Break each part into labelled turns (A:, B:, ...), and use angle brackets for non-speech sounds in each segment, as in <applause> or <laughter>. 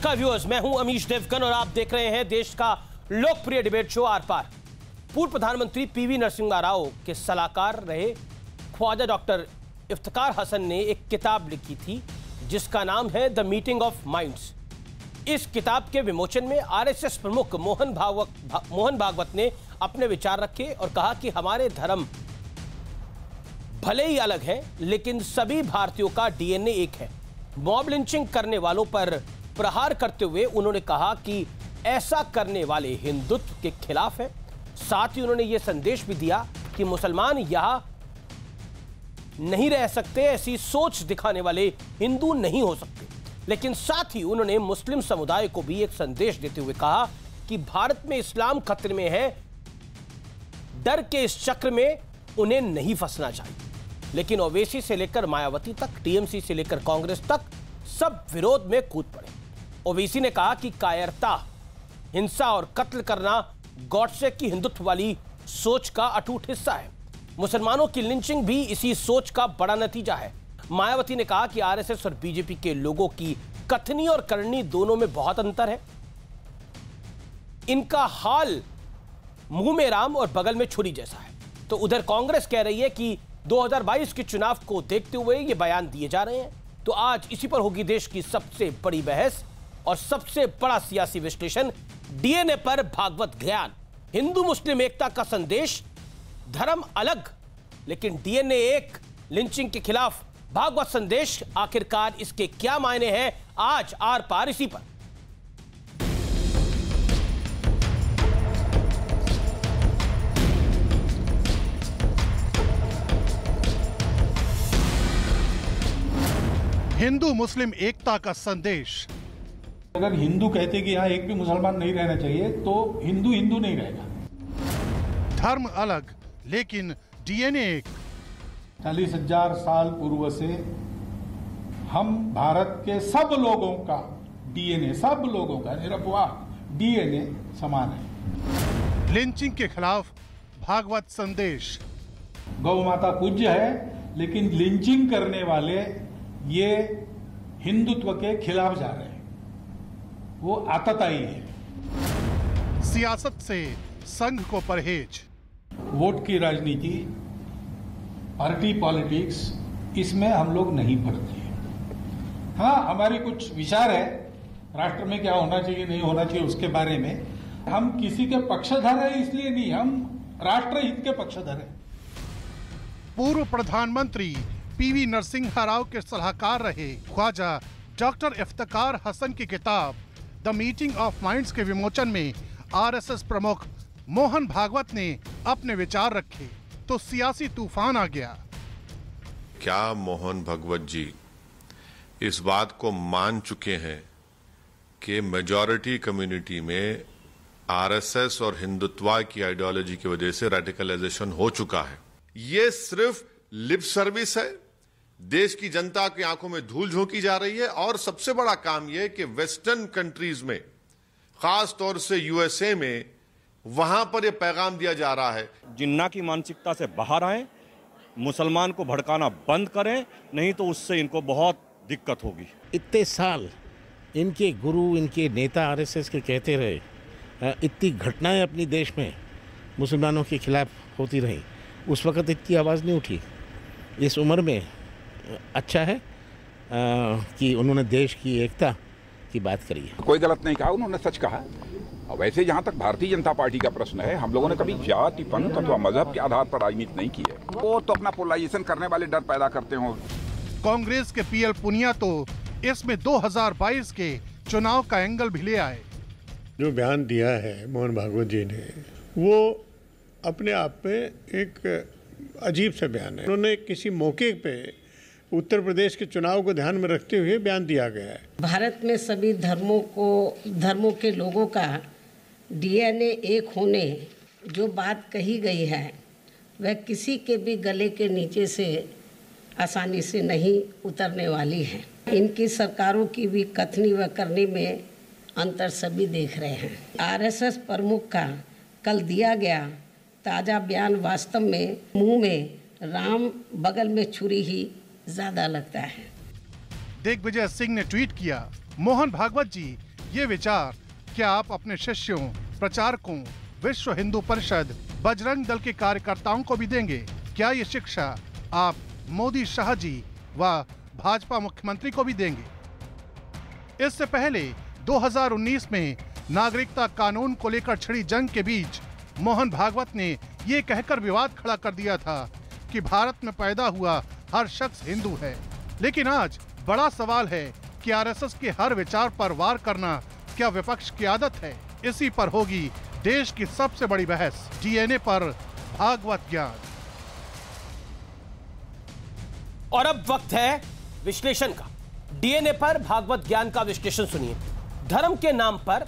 A: नमस्कार व्यूअर्स मैं हूं अमीश देवकन और आप देख रहे हैं देश का लोकप्रिय डिबेट शो आर पार पूर्व प्रधानमंत्री पीवी नरसिंह राव के सलाहकार रहे ख्वाजा डॉक्टर इफ्तार हसन ने एक किताब लिखी थी जिसका नाम है द मीटिंग ऑफ माइंड्स इस किताब के विमोचन में आरएसएस प्रमुख मोहन भागवत भा, मोहन भागवत ने अपने विचार रखे और कहा कि हमारे धर्म भले ही अलग हैं लेकिन सभी भारतीयों का डीएनए एक है मॉब लिंचिंग करने वालों पर प्रहार करते हुए उन्होंने कहा कि ऐसा करने वाले हिंदुत्व के खिलाफ है साथ ही उन्होंने ये संदेश भी दिया कि मुसलमान यहां नहीं रह सकते ऐसी सोच दिखाने वाले हिंदू नहीं हो सकते लेकिन साथ ही उन्होंने मुस्लिम समुदाय को भी एक संदेश देते हुए कहा कि भारत में इस्लाम खतरे में है डर के इस चक्र में उन्हें नहीं फंसना चाहिए लेकिन ओवेसी से लेकर मायावती तक टीएमसी से लेकर कांग्रेस तक सब विरोध में कूद पड़े ओवैसी ने कहा कि कायरता हिंसा और कत्ल करना गौडसे की हिंदुत्व वाली सोच का अटूट हिस्सा है मुसलमानों की लिंचिंग भी इसी सोच का बड़ा नतीजा है मायावती ने कहा कि आरएसएस और बीजेपी के लोगों की कथनी और करनी दोनों में बहुत अंतर है इनका हाल मुंह में राम और बगल में छुरी जैसा है तो उधर कांग्रेस कह रही है कि 2022 के चुनाव को देखते हुए ये बयान दिए जा रहे हैं तो आज इसी पर होगी देश की सबसे बड़ी बहस और सबसे बड़ा सियासी विश्लेषण डीएनए पर भागवत ज्ञान हिंदू मुस्लिम एकता का संदेश धर्म अलग लेकिन डीएनए एक लिंचिंग के खिलाफ भागवत संदेश आखिरकार इसके क्या मायने हैं आज आर पार इसी पर
B: हिंदू मुस्लिम एकता का संदेश अगर हिंदू कहते कि यहाँ एक भी मुसलमान नहीं रहना चाहिए तो हिंदू हिंदू नहीं रहेगा धर्म अलग लेकिन डीएनए एक चालीस हजार साल पूर्व से हम भारत के सब लोगों का डीएनए सब लोगों का निरपवाह डीएनए समान है लिंचिंग के खिलाफ भागवत संदेश गौ माता पूज्य है लेकिन लिंचिंग करने वाले ये हिंदुत्व के खिलाफ जा रहे हैं वो आतत आई है सियासत से संघ को परहेज वोट की राजनीति पार्टी पॉलिटिक्स इसमें हम लोग नहीं पढ़ते हाँ हमारी कुछ विचार है राष्ट्र में क्या होना चाहिए नहीं होना चाहिए उसके बारे में हम किसी के पक्षधर है इसलिए नहीं हम राष्ट्र हित के पक्षधर है
C: पूर्व प्रधानमंत्री पीवी नरसिंह राव के सलाहकार रहे ख्वाजा डॉक्टर इफ्तकार हसन की किताब द मीटिंग ऑफ माइंड्स के विमोचन में आरएसएस प्रमुख मोहन भागवत ने अपने विचार रखे तो सियासी तूफान आ गया
B: क्या मोहन भगवत जी इस बात को मान चुके हैं कि मेजॉरिटी कम्युनिटी में आरएसएस और हिंदुत्व की आइडियोलॉजी की वजह से रेडिकलाइजेशन हो चुका है ये सिर्फ लिप सर्विस है देश की जनता की आंखों में धूल झोंकी जा रही है और सबसे बड़ा काम यह कि वेस्टर्न कंट्रीज में खास तौर से यूएसए में वहां पर यह पैगाम दिया जा रहा है जिन्ना की मानसिकता से बाहर आए मुसलमान को भड़काना बंद करें नहीं तो उससे इनको बहुत दिक्कत होगी इतने साल इनके गुरु
D: इनके नेता आरएसएस के कहते रहे इतनी घटनाएं अपने देश में मुसलमानों के खिलाफ होती रहीं उस वक्त इतनी आवाज़ नहीं उठी इस उम्र में अच्छा है कि उन्होंने देश की एकता की बात करी
E: है कोई गलत नहीं कहा उन्होंने सच कहा और वैसे जहाँ तक भारतीय जनता पार्टी का प्रश्न है हम लोगों ने कभी जाति पंथ अथवा मजहब के आधार पर राजनीति नहीं की है वो तो अपना पोलाइजेशन करने वाले डर पैदा करते हो
C: कांग्रेस के पीएल पुनिया तो इसमें 2022 के चुनाव
B: का एंगल भी ले आए जो बयान दिया है मोहन भागवत जी ने वो अपने आप में एक अजीब से बयान है उन्होंने किसी मौके पे उत्तर प्रदेश के चुनाव को ध्यान में रखते हुए बयान दिया गया है
A: भारत में सभी धर्मों को धर्मों के लोगों का डीएनए एक होने जो बात कही गई है वह किसी के भी गले के नीचे से आसानी से नहीं उतरने वाली है इनकी सरकारों की भी कथनी व करनी में अंतर सभी देख रहे हैं आरएसएस प्रमुख का कल दिया गया ताज़ा बयान वास्तव में मुंह में राम बगल में छुरी ही ज्यादा लगता है
C: दिग्विजय सिंह ने ट्वीट किया मोहन भागवत जी ये विचार क्या आप अपने शिष्यों प्रचारकों विश्व हिंदू परिषद बजरंग दल के कार्यकर्ताओं को भी देंगे क्या ये शिक्षा आप मोदी शाह जी व भाजपा मुख्यमंत्री को भी देंगे इससे पहले 2019 में नागरिकता कानून को लेकर छिड़ी जंग के बीच मोहन भागवत ने ये कहकर विवाद खड़ा कर दिया था कि भारत में पैदा हुआ हर शख्स हिंदू है लेकिन आज बड़ा सवाल है कि आरएसएस के हर विचार पर वार करना क्या विपक्ष की आदत है इसी पर होगी देश की सबसे बड़ी बहस डीएनए
A: पर भागवत ज्ञान और अब वक्त है विश्लेषण का डीएनए पर भागवत ज्ञान का विश्लेषण सुनिए धर्म के नाम पर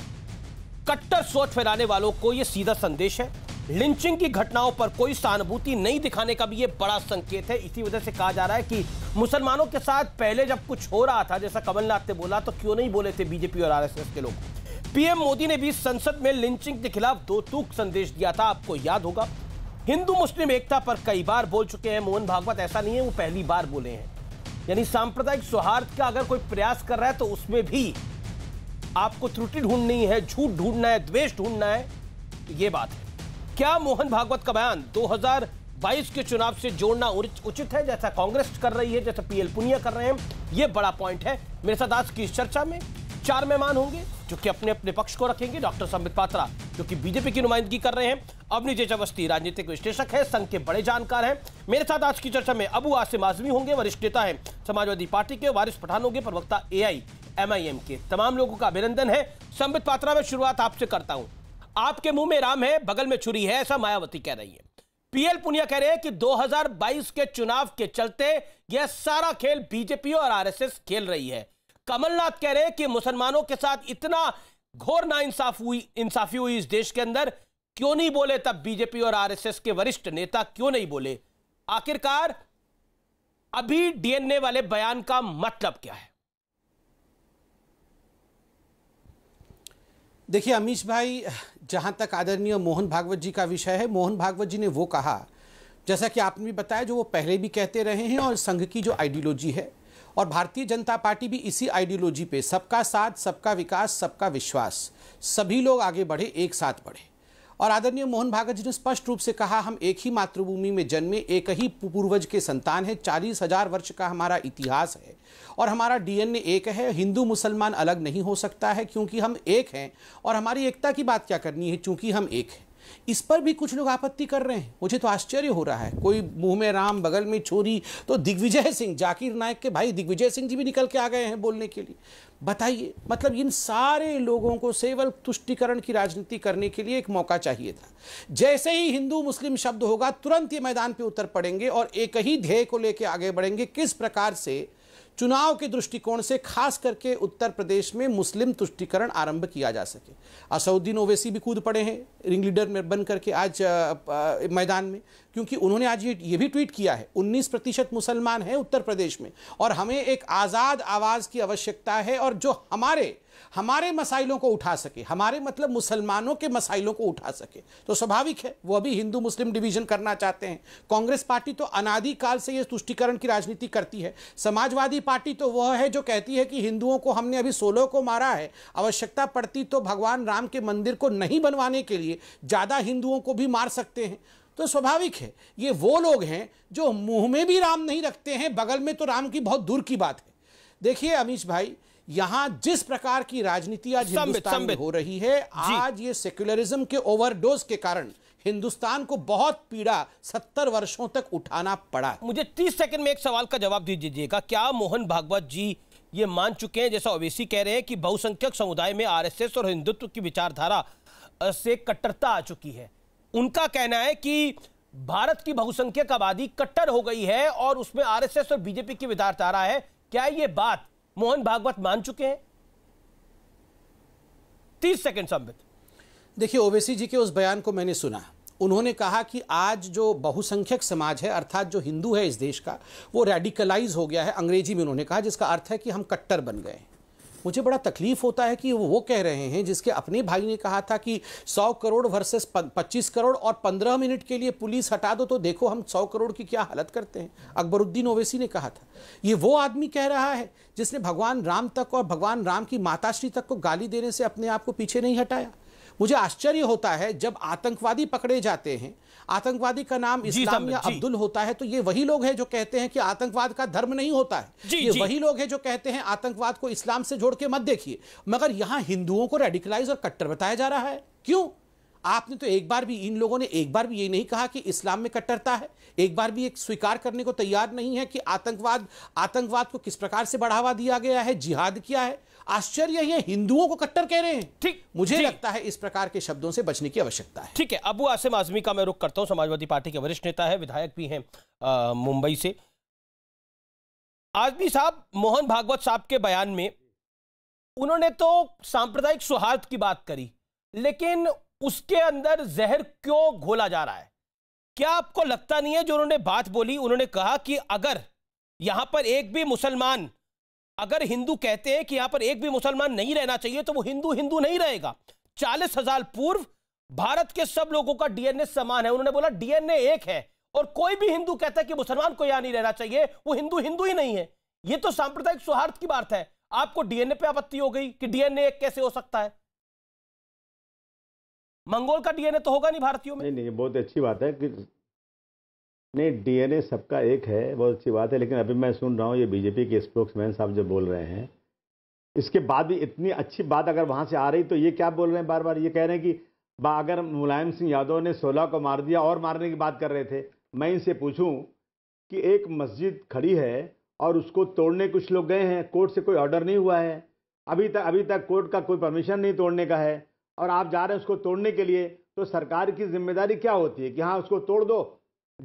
A: कट्टर सोच फैलाने वालों को यह सीधा संदेश है लिंचिंग की घटनाओं पर कोई सहानुभूति नहीं दिखाने का भी ये बड़ा संकेत है इसी वजह से कहा जा रहा है कि मुसलमानों के साथ पहले जब कुछ हो रहा था जैसा कमलनाथ ने बोला तो क्यों नहीं बोले थे बीजेपी और आरएसएस के लोग पीएम मोदी ने भी संसद में लिंचिंग के खिलाफ दो टूक संदेश दिया था आपको याद होगा हिंदू मुस्लिम एकता पर कई बार बोल चुके हैं मोहन भागवत ऐसा नहीं है वो पहली बार बोले हैं यानी सांप्रदायिक सौहार्द का अगर कोई प्रयास कर रहा है तो उसमें भी आपको त्रुटि ढूंढनी है झूठ ढूंढना है द्वेष ढूंढना है यह बात है क्या मोहन भागवत का बयान 2022 के चुनाव से जोड़ना उचित है जैसा कांग्रेस कर रही है जैसा पीएल पुनिया कर रहे हैं यह बड़ा पॉइंट है मेरे साथ आज की चर्चा में चार मेहमान होंगे जो कि अपने अपने पक्ष को रखेंगे डॉक्टर संबित पात्रा जो कि बीजेपी की नुमाइंदगी कर रहे हैं अवनी जय जयचवस्ती राजनीतिक विश्लेषक है संघ के बड़े जानकार हैं मेरे साथ आज की चर्चा में अबू आसिम आजमी होंगे वरिष्ठ नेता है समाजवादी पार्टी के वारिस पठान होंगे प्रवक्ता ए आई के तमाम लोगों का अभिनंदन है संबित पात्रा में शुरुआत आपसे करता हूं आपके मुंह में राम है बगल में छुरी है ऐसा मायावती कह रही है पीएल पुनिया कह रहे हैं कि 2022 के चुनाव के चलते यह सारा खेल बीजेपी और आरएसएस खेल रही है कमलनाथ कह रहे हैं कि मुसलमानों के साथ इतना घोर ना इंसाफ हुई इंसाफी हुई इस देश के अंदर क्यों नहीं बोले तब बीजेपी और आरएसएस के वरिष्ठ नेता क्यों नहीं बोले आखिरकार अभी डीएनए वाले बयान का मतलब क्या है
F: देखिए अमीश भाई जहां तक आदरणीय मोहन भागवत जी का विषय है मोहन भागवत जी ने वो कहा जैसा कि आपने भी बताया जो वो पहले भी कहते रहे हैं और संघ की जो आइडियोलॉजी है और भारतीय जनता पार्टी भी इसी आइडियोलॉजी पे सबका साथ सबका विकास सबका विश्वास सभी लोग आगे बढ़े एक साथ बढ़े और आदरणीय मोहन भागवत जी ने स्पष्ट रूप से कहा हम एक ही मातृभूमि में जन्मे एक ही पूर्वज के संतान है चालीस हजार वर्ष का हमारा इतिहास है और हमारा डीएनए एक है हिंदू मुसलमान अलग नहीं हो सकता है क्योंकि हम एक हैं और हमारी एकता की बात क्या करनी है चूंकि हम एक हैं इस पर भी कुछ लोग आपत्ति कर रहे हैं मुझे तो आश्चर्य हो रहा है कोई मुंह में राम बगल में छोरी तो दिग्विजय सिंह जाकिर नायक के भाई दिग्विजय सिंह जी भी निकल के आ गए हैं बोलने के लिए बताइए मतलब इन सारे लोगों को सेवल तुष्टिकरण की राजनीति करने के लिए एक मौका चाहिए था जैसे ही हिंदू मुस्लिम शब्द होगा तुरंत ये मैदान पर उतर पड़ेंगे और एक ही ध्येय को लेकर आगे बढ़ेंगे किस प्रकार से चुनाव के दृष्टिकोण से खास करके उत्तर प्रदेश में मुस्लिम तुष्टिकरण आरंभ किया जा सके असउद्दीन ओवैसी भी कूद पड़े हैं रिंग लीडर में बन करके आज आ, आ, मैदान में क्योंकि उन्होंने आज ये ये भी ट्वीट किया है 19 प्रतिशत मुसलमान हैं उत्तर प्रदेश में और हमें एक आज़ाद आवाज़ की आवश्यकता है और जो हमारे हमारे मसाइलों को उठा सके हमारे मतलब मुसलमानों के मसाइलों को उठा सके तो स्वाभाविक है वो अभी हिंदू मुस्लिम डिवीजन करना चाहते हैं कांग्रेस पार्टी तो अनादिकाल से यह तुष्टिकरण की राजनीति करती है समाजवादी पार्टी तो वह है जो कहती है कि हिंदुओं को हमने अभी सोलह को मारा है आवश्यकता पड़ती तो भगवान राम के मंदिर को नहीं बनवाने के लिए ज़्यादा हिंदुओं को भी मार सकते हैं तो स्वाभाविक है ये वो लोग हैं जो मुंह में भी राम नहीं रखते हैं बगल में तो राम की बहुत दूर की बात है देखिए अमीश भाई यहां जिस प्रकार की राजनीति आज हिंदुस्तान में हो रही है आज ये सेक्युलरिज्म के ओवरडोज के कारण हिंदुस्तान को बहुत पीड़ा सत्तर वर्षों तक उठाना पड़ा
A: मुझे तीस सेकंड में एक सवाल का जवाब दीजिएगा क्या मोहन भागवत जी ये मान चुके हैं जैसा ओवेसी कह रहे हैं कि बहुसंख्यक समुदाय में आरएसएस और हिंदुत्व की विचारधारा से कट्टरता आ चुकी है उनका कहना है कि भारत की बहुसंख्यक आबादी कट्टर हो गई है और उसमें आरएसएस और बीजेपी की विचारधारा है क्या ये बात मोहन भागवत मान चुके हैं तीस सेकेंड संबित देखिए ओवैसी जी के उस बयान को मैंने सुना उन्होंने
F: कहा कि आज जो बहुसंख्यक समाज है अर्थात जो हिंदू है इस देश का वो रेडिकलाइज हो गया है अंग्रेजी में उन्होंने कहा जिसका अर्थ है कि हम कट्टर बन गए हैं मुझे बड़ा तकलीफ होता है कि वो वो कह रहे हैं जिसके अपने भाई ने कहा था कि सौ करोड़ वर्सेस पच्चीस करोड़ और पंद्रह मिनट के लिए पुलिस हटा दो तो देखो हम सौ करोड़ की क्या हालत करते हैं अकबरुद्दीन ओवैसी ने कहा था ये वो आदमी कह रहा है जिसने भगवान राम तक और भगवान राम की माताश्री तक को गाली देने से अपने आप को पीछे नहीं हटाया मुझे आश्चर्य होता है जब आतंकवादी पकड़े जाते हैं आतंकवादी का नाम इस्लाम या अब्दुल होता है तो ये वही लोग हैं जो कहते हैं कि आतंकवाद का धर्म नहीं होता है जी, ये जी. वही लोग हैं जो कहते हैं आतंकवाद को इस्लाम से जोड़ के मत देखिए मगर यहां हिंदुओं को रेडिकलाइज और कट्टर बताया जा रहा है क्यों आपने तो एक बार भी इन लोगों ने एक बार भी ये नहीं कहा कि इस्लाम में कट्टरता है एक बार भी एक स्वीकार करने को तैयार नहीं है कि आतंकवाद आतंकवाद को किस प्रकार से बढ़ावा दिया गया है जिहाद किया है आश्चर्य ये हिंदुओं को कट्टर कह रहे हैं ठीक मुझे थीक। लगता है इस प्रकार के शब्दों से बचने की आवश्यकता है
A: ठीक है अबू आसिम आजमी का मैं रुख करता हूँ समाजवादी पार्टी के वरिष्ठ नेता है विधायक भी हैं मुंबई से आजमी साहब मोहन भागवत साहब के बयान में उन्होंने तो सांप्रदायिक सौहार्द की बात करी लेकिन उसके अंदर जहर क्यों घोला जा रहा है क्या आपको लगता नहीं है जो उन्होंने बात बोली उन्होंने कहा कि अगर यहां पर एक भी मुसलमान अगर हिंदू कहते हैं कि यहां पर एक भी मुसलमान नहीं रहना चाहिए तो वो हिंदू हिंदू नहीं रहेगा चालीस हजार पूर्व भारत के सब लोगों का डीएनए समान है उन्होंने बोला डीएनए एक है और कोई भी हिंदू कहता है कि मुसलमान को यहां नहीं रहना चाहिए वो हिंदू हिंदू ही नहीं है ये तो सांप्रदायिक सौहार्द की बात है आपको डीएनए पे आपत्ति हो गई कि डीएनए एक कैसे हो सकता है मंगोल का डीएनए तो होगा नहीं भारतीयों
G: में नहीं नहीं बहुत अच्छी बात है कि नहीं डीएनए सबका एक है बहुत अच्छी बात है लेकिन अभी मैं सुन रहा हूँ ये बीजेपी के स्पोक्समैन साहब जो बोल रहे हैं इसके बाद भी इतनी अच्छी बात अगर वहाँ से आ रही तो ये क्या बोल रहे हैं बार बार ये कह रहे हैं कि बा अगर मुलायम सिंह यादव ने सोलह को मार दिया और मारने की बात कर रहे थे मैं इनसे पूछूँ कि एक मस्जिद खड़ी है और उसको तोड़ने कुछ लोग गए हैं कोर्ट से कोई ऑर्डर नहीं हुआ है अभी तक अभी तक कोर्ट का कोई परमिशन नहीं तोड़ने का है और आप जा रहे हैं उसको तोड़ने के लिए तो सरकार की जिम्मेदारी क्या होती है कि हाँ उसको तोड़ दो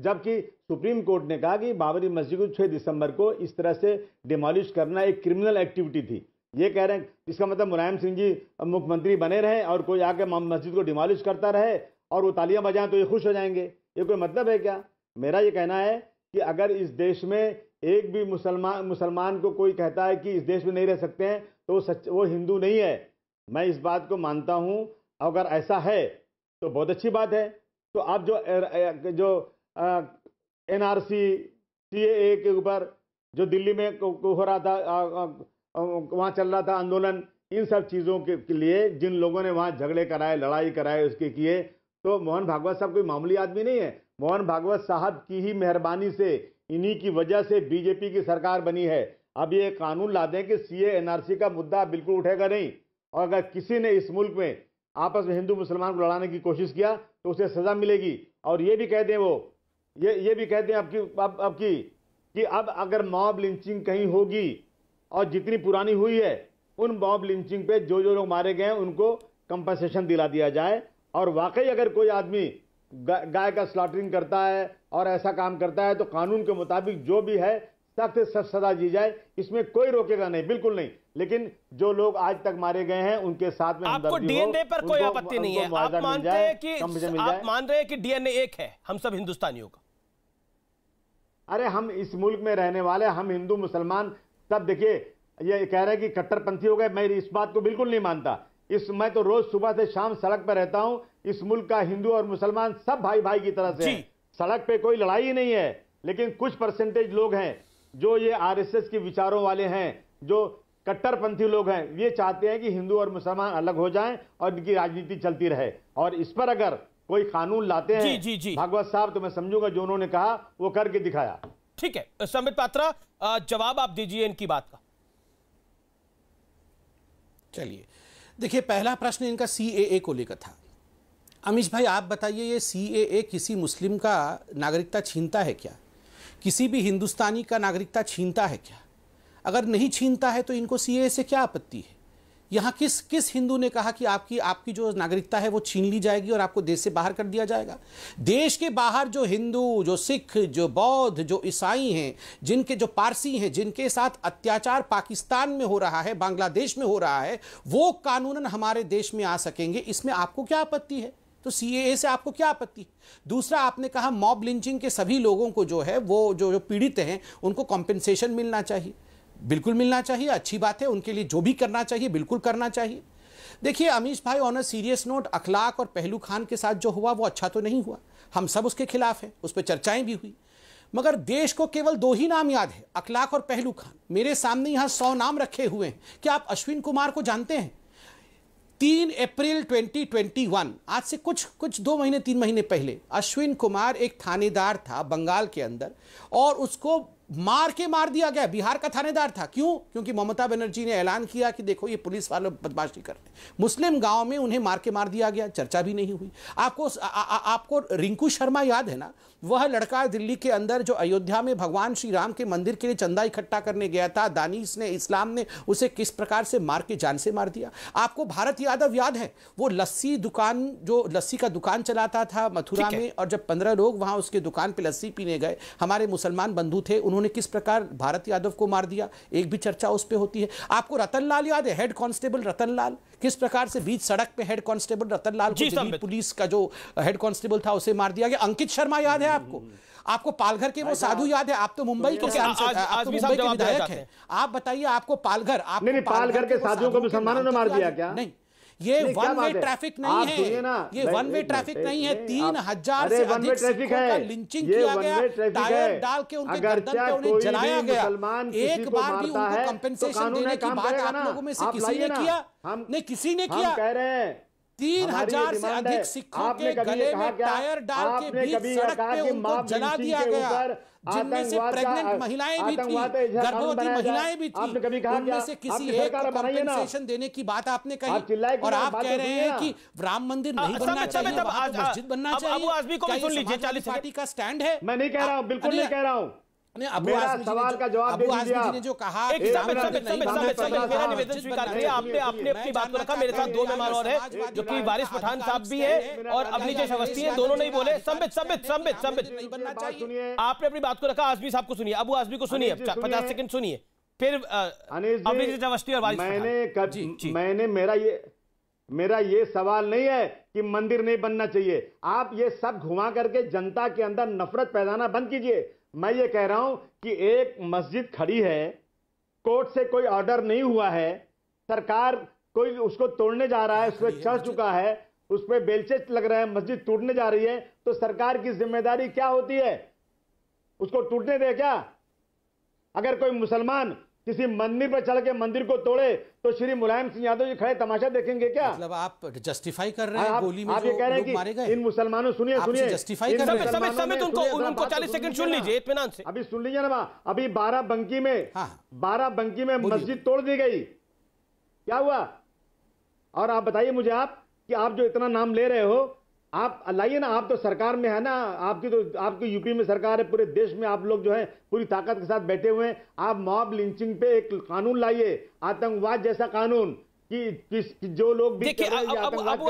G: जबकि सुप्रीम कोर्ट ने कहा कि बाबरी मस्जिद को छः दिसंबर को इस तरह से डिमोलिश करना एक क्रिमिनल एक्टिविटी थी ये कह रहे हैं इसका मतलब मुलायम सिंह जी मुख्यमंत्री बने रहे और कोई आके मस्जिद को डिमोलिश करता रहे और वो तालियां बजाएं तो ये खुश हो जाएंगे ये कोई मतलब है क्या मेरा ये कहना है कि अगर इस देश में एक भी मुसलमान मुसलमान को कोई कहता है कि इस देश में नहीं रह सकते हैं तो वो सच वो हिंदू नहीं है मैं इस बात को मानता हूँ अगर ऐसा है तो बहुत अच्छी बात है तो आप जो जो एन आर सी सी ए के ऊपर जो दिल्ली में हो रहा था वहाँ चल रहा था आंदोलन इन सब चीज़ों के लिए जिन लोगों ने वहाँ झगड़े कराए लड़ाई कराए उसके किए तो मोहन भागवत साहब कोई मामूली आदमी नहीं है मोहन भागवत साहब की ही मेहरबानी से इन्हीं की वजह से बीजेपी की सरकार बनी है अब ये कानून ला दें कि सी एनआरसी का मुद्दा बिल्कुल उठेगा नहीं और अगर किसी ने इस मुल्क में आपस में हिंदू मुसलमान को लड़ाने की कोशिश किया तो उसे सज़ा मिलेगी और ये भी कह दें वो ये ये भी कहते हैं आपकी आप, आपकी कि अब अगर मॉब लिंचिंग कहीं होगी और जितनी पुरानी हुई है उन मॉब लिंचिंग पे जो जो लोग मारे गए हैं उनको कंपनसेशन दिला दिया जाए और वाकई अगर कोई आदमी गाय का स्लॉटरिंग करता है और ऐसा काम करता है तो कानून के मुताबिक जो भी है सख्त सख्त सजा दी जाए इसमें कोई रोकेगा नहीं बिल्कुल नहीं लेकिन जो लोग आज तक मारे गए हैं उनके
A: साथ में आपको डीएनए पर कोई आपत्ति नहीं है आप मानते हैं कि आप मान रहे हैं कि डीएनए एक है हम सब हिंदुस्तानियों का
G: अरे हम इस मुल्क में रहने वाले हम हिंदू मुसलमान सब देखिए ये कह रहे हैं कि कट्टरपंथी हो गए मैं इस बात को बिल्कुल नहीं मानता इस मैं तो रोज सुबह से शाम सड़क पर रहता हूं इस मुल्क का हिंदू और मुसलमान सब भाई भाई की तरह से सड़क पे कोई लड़ाई ही नहीं है लेकिन कुछ परसेंटेज लोग हैं जो ये आरएसएस के विचारों वाले हैं जो कट्टरपंथी लोग हैं ये चाहते हैं कि हिंदू और मुसलमान अलग हो जाएं और इनकी राजनीति चलती रहे और इस पर अगर कोई कानून लाते हैं जी जी जी भागवत साहब तो मैं समझूंगा जो उन्होंने कहा वो करके दिखाया
A: ठीक है संबित पात्रा जवाब आप दीजिए इनकी बात का
F: चलिए देखिए पहला प्रश्न इनका सी को लेकर था अमीश भाई आप बताइए ये सी किसी मुस्लिम का नागरिकता छीनता है क्या किसी भी हिंदुस्तानी का नागरिकता छीनता है क्या अगर नहीं छीनता है तो इनको सी से क्या आपत्ति है यहाँ किस किस हिंदू ने कहा कि आपकी आपकी जो नागरिकता है वो छीन ली जाएगी और आपको देश से बाहर कर दिया जाएगा देश के बाहर जो हिंदू जो सिख जो बौद्ध जो ईसाई हैं जिनके जो पारसी हैं जिनके साथ अत्याचार पाकिस्तान में हो रहा है बांग्लादेश में हो रहा है वो कानूनन हमारे देश में आ सकेंगे इसमें आपको क्या आपत्ति है तो सी से आपको क्या आपत्ति दूसरा आपने कहा मॉब लिंचिंग के सभी लोगों को जो है वो जो जो पीड़ित हैं उनको कॉम्पेंसेशन मिलना चाहिए बिल्कुल मिलना चाहिए अच्छी बात है उनके लिए जो भी करना चाहिए बिल्कुल करना चाहिए देखिए अमीश भाई ऑन अ सीरियस नोट अखलाक और पहलू खान के साथ जो हुआ वो अच्छा तो नहीं हुआ हम सब उसके खिलाफ हैं उस पर चर्चाएं भी हुई मगर देश को केवल दो ही नाम याद है अखलाक और पहलू खान मेरे सामने यहाँ सौ नाम रखे हुए हैं क्या आप अश्विन कुमार को जानते हैं तीन अप्रैल 2021 आज से कुछ कुछ दो महीने तीन महीने पहले अश्विन कुमार एक थानेदार था बंगाल के अंदर और उसको मार के मार दिया गया बिहार का थानेदार था क्यों क्योंकि ममता बनर्जी ने ऐलान किया कि देखो ये पुलिस वाले बदमाशी कर रहे मुस्लिम गांव में उन्हें मार के मार दिया गया चर्चा भी नहीं हुई आपको आ, आ, आ, आपको रिंकू शर्मा याद है ना वह लड़का दिल्ली के अंदर जो अयोध्या में भगवान श्री राम के मंदिर के लिए चंदा इकट्ठा करने गया था दानिश ने इस्लाम ने उसे किस प्रकार से मार के जान से मार दिया आपको भारत यादव याद है वो लस्सी दुकान जो लस्सी का दुकान चलाता था मथुरा में और जब पंद्रह लोग वहां उसके दुकान पर लस्सी पीने गए हमारे मुसलमान बंधु थे उन्होंने उन्होंने किस प्रकार भारत यादव को मार दिया एक भी चर्चा उस पर होती है आपको रतन लाल याद है हेड कांस्टेबल रतन लाल किस प्रकार से बीच सड़क पे head constable Ratan Lal police का जो हेड कांस्टेबल था उसे मार दिया गया अंकित शर्मा याद है आपको आपको पालघर के वो साधु याद है आप तो मुंबई तो के विधायक है आप बताइए आपको पालघर आप पालघर के साधुओं को मुसलमानों ने मार तो दिया क्या नहीं ये वन वे ट्रैफिक नहीं है ये वन वे ट्रैफिक नहीं है तीन हजार से अधिक ट्रैफिक है लिंचिंग किया गया टायर डाल के उनके गर्दन पे उन्हें जलाया गया एक बार भी उनको कंपेंसेशन देने की बात आप लोगों में से किसी ने किया नहीं किसी ने किया तीन हजार से अधिक सिखों के गले में टायर डाल के
G: बीच सड़क पे उनको जला दिया गया जिनमें से प्रेग्नेंट महिलाएं भी थी गर्भवती महिलाएं भी थी उनमें से किसी एक को कॉम्पेंसेशन
F: देने की बात आपने कही और आप कह तो रहे हैं कि राम मंदिर नहीं बनना अच्छा, चाहिए तो मस्जिद बनना चाहिए पार्टी का स्टैंड है मैं नहीं कह रहा हूँ बिल्कुल नहीं कह रहा हूँ जवाब जो
A: पठान साहब भी है और अवस्थी है दोनों नहीं बोले संबित संबित संबित संबित आपने अपनी बात को रखा आजमी साहब को सुनिए अबू आजमी को सुनिए पचास सेकंड सुनिए फिर अवस्थी और
G: मैंने मैंने मेरा ये मेरा ये सवाल नहीं है कि मंदिर नहीं बनना चाहिए आप ये सब घुमा करके जनता के अंदर नफरत पैदाना बंद कीजिए मैं ये कह रहा हूं कि एक मस्जिद खड़ी है कोर्ट से कोई ऑर्डर नहीं हुआ है सरकार कोई उसको तोड़ने जा रहा है उस पर चढ़ चुका है उस पर बेलचे लग रहे हैं मस्जिद टूटने जा रही है तो सरकार की जिम्मेदारी क्या होती है उसको टूटने दे क्या अगर कोई मुसलमान किसी मंदिर पर चढ़ के मंदिर को तोड़े तो श्री मुलायम सिंह यादव जी खड़े तमाशा देखेंगे
F: क्या मतलब आप जस्टिफाई कर रहे हाँ, हैं गोली में आप ये कह रहे हैं कि इन
G: मुसलमानों सुनिए सुनिए जस्टिफाई कर रहे हैं उनको सेकंड सुन लीजिए अभी सुन लीजिए ना अभी बारह बंकी में हाँ, हाँ। बारह बंकी में मस्जिद तोड़ दी गई क्या हुआ और आप बताइए मुझे आप कि आप जो इतना नाम ले रहे हो आप लाइए ना आप तो सरकार में है ना आपकी तो आपकी यूपी में सरकार है पूरे देश में आप लोग जो है पूरी ताकत के साथ बैठे हुए हैं आप मॉब लिंचिंग पे एक कानून लाइए आतंकवाद जैसा कानून कि किस कि जो लोग भी कर रहे अब, अब,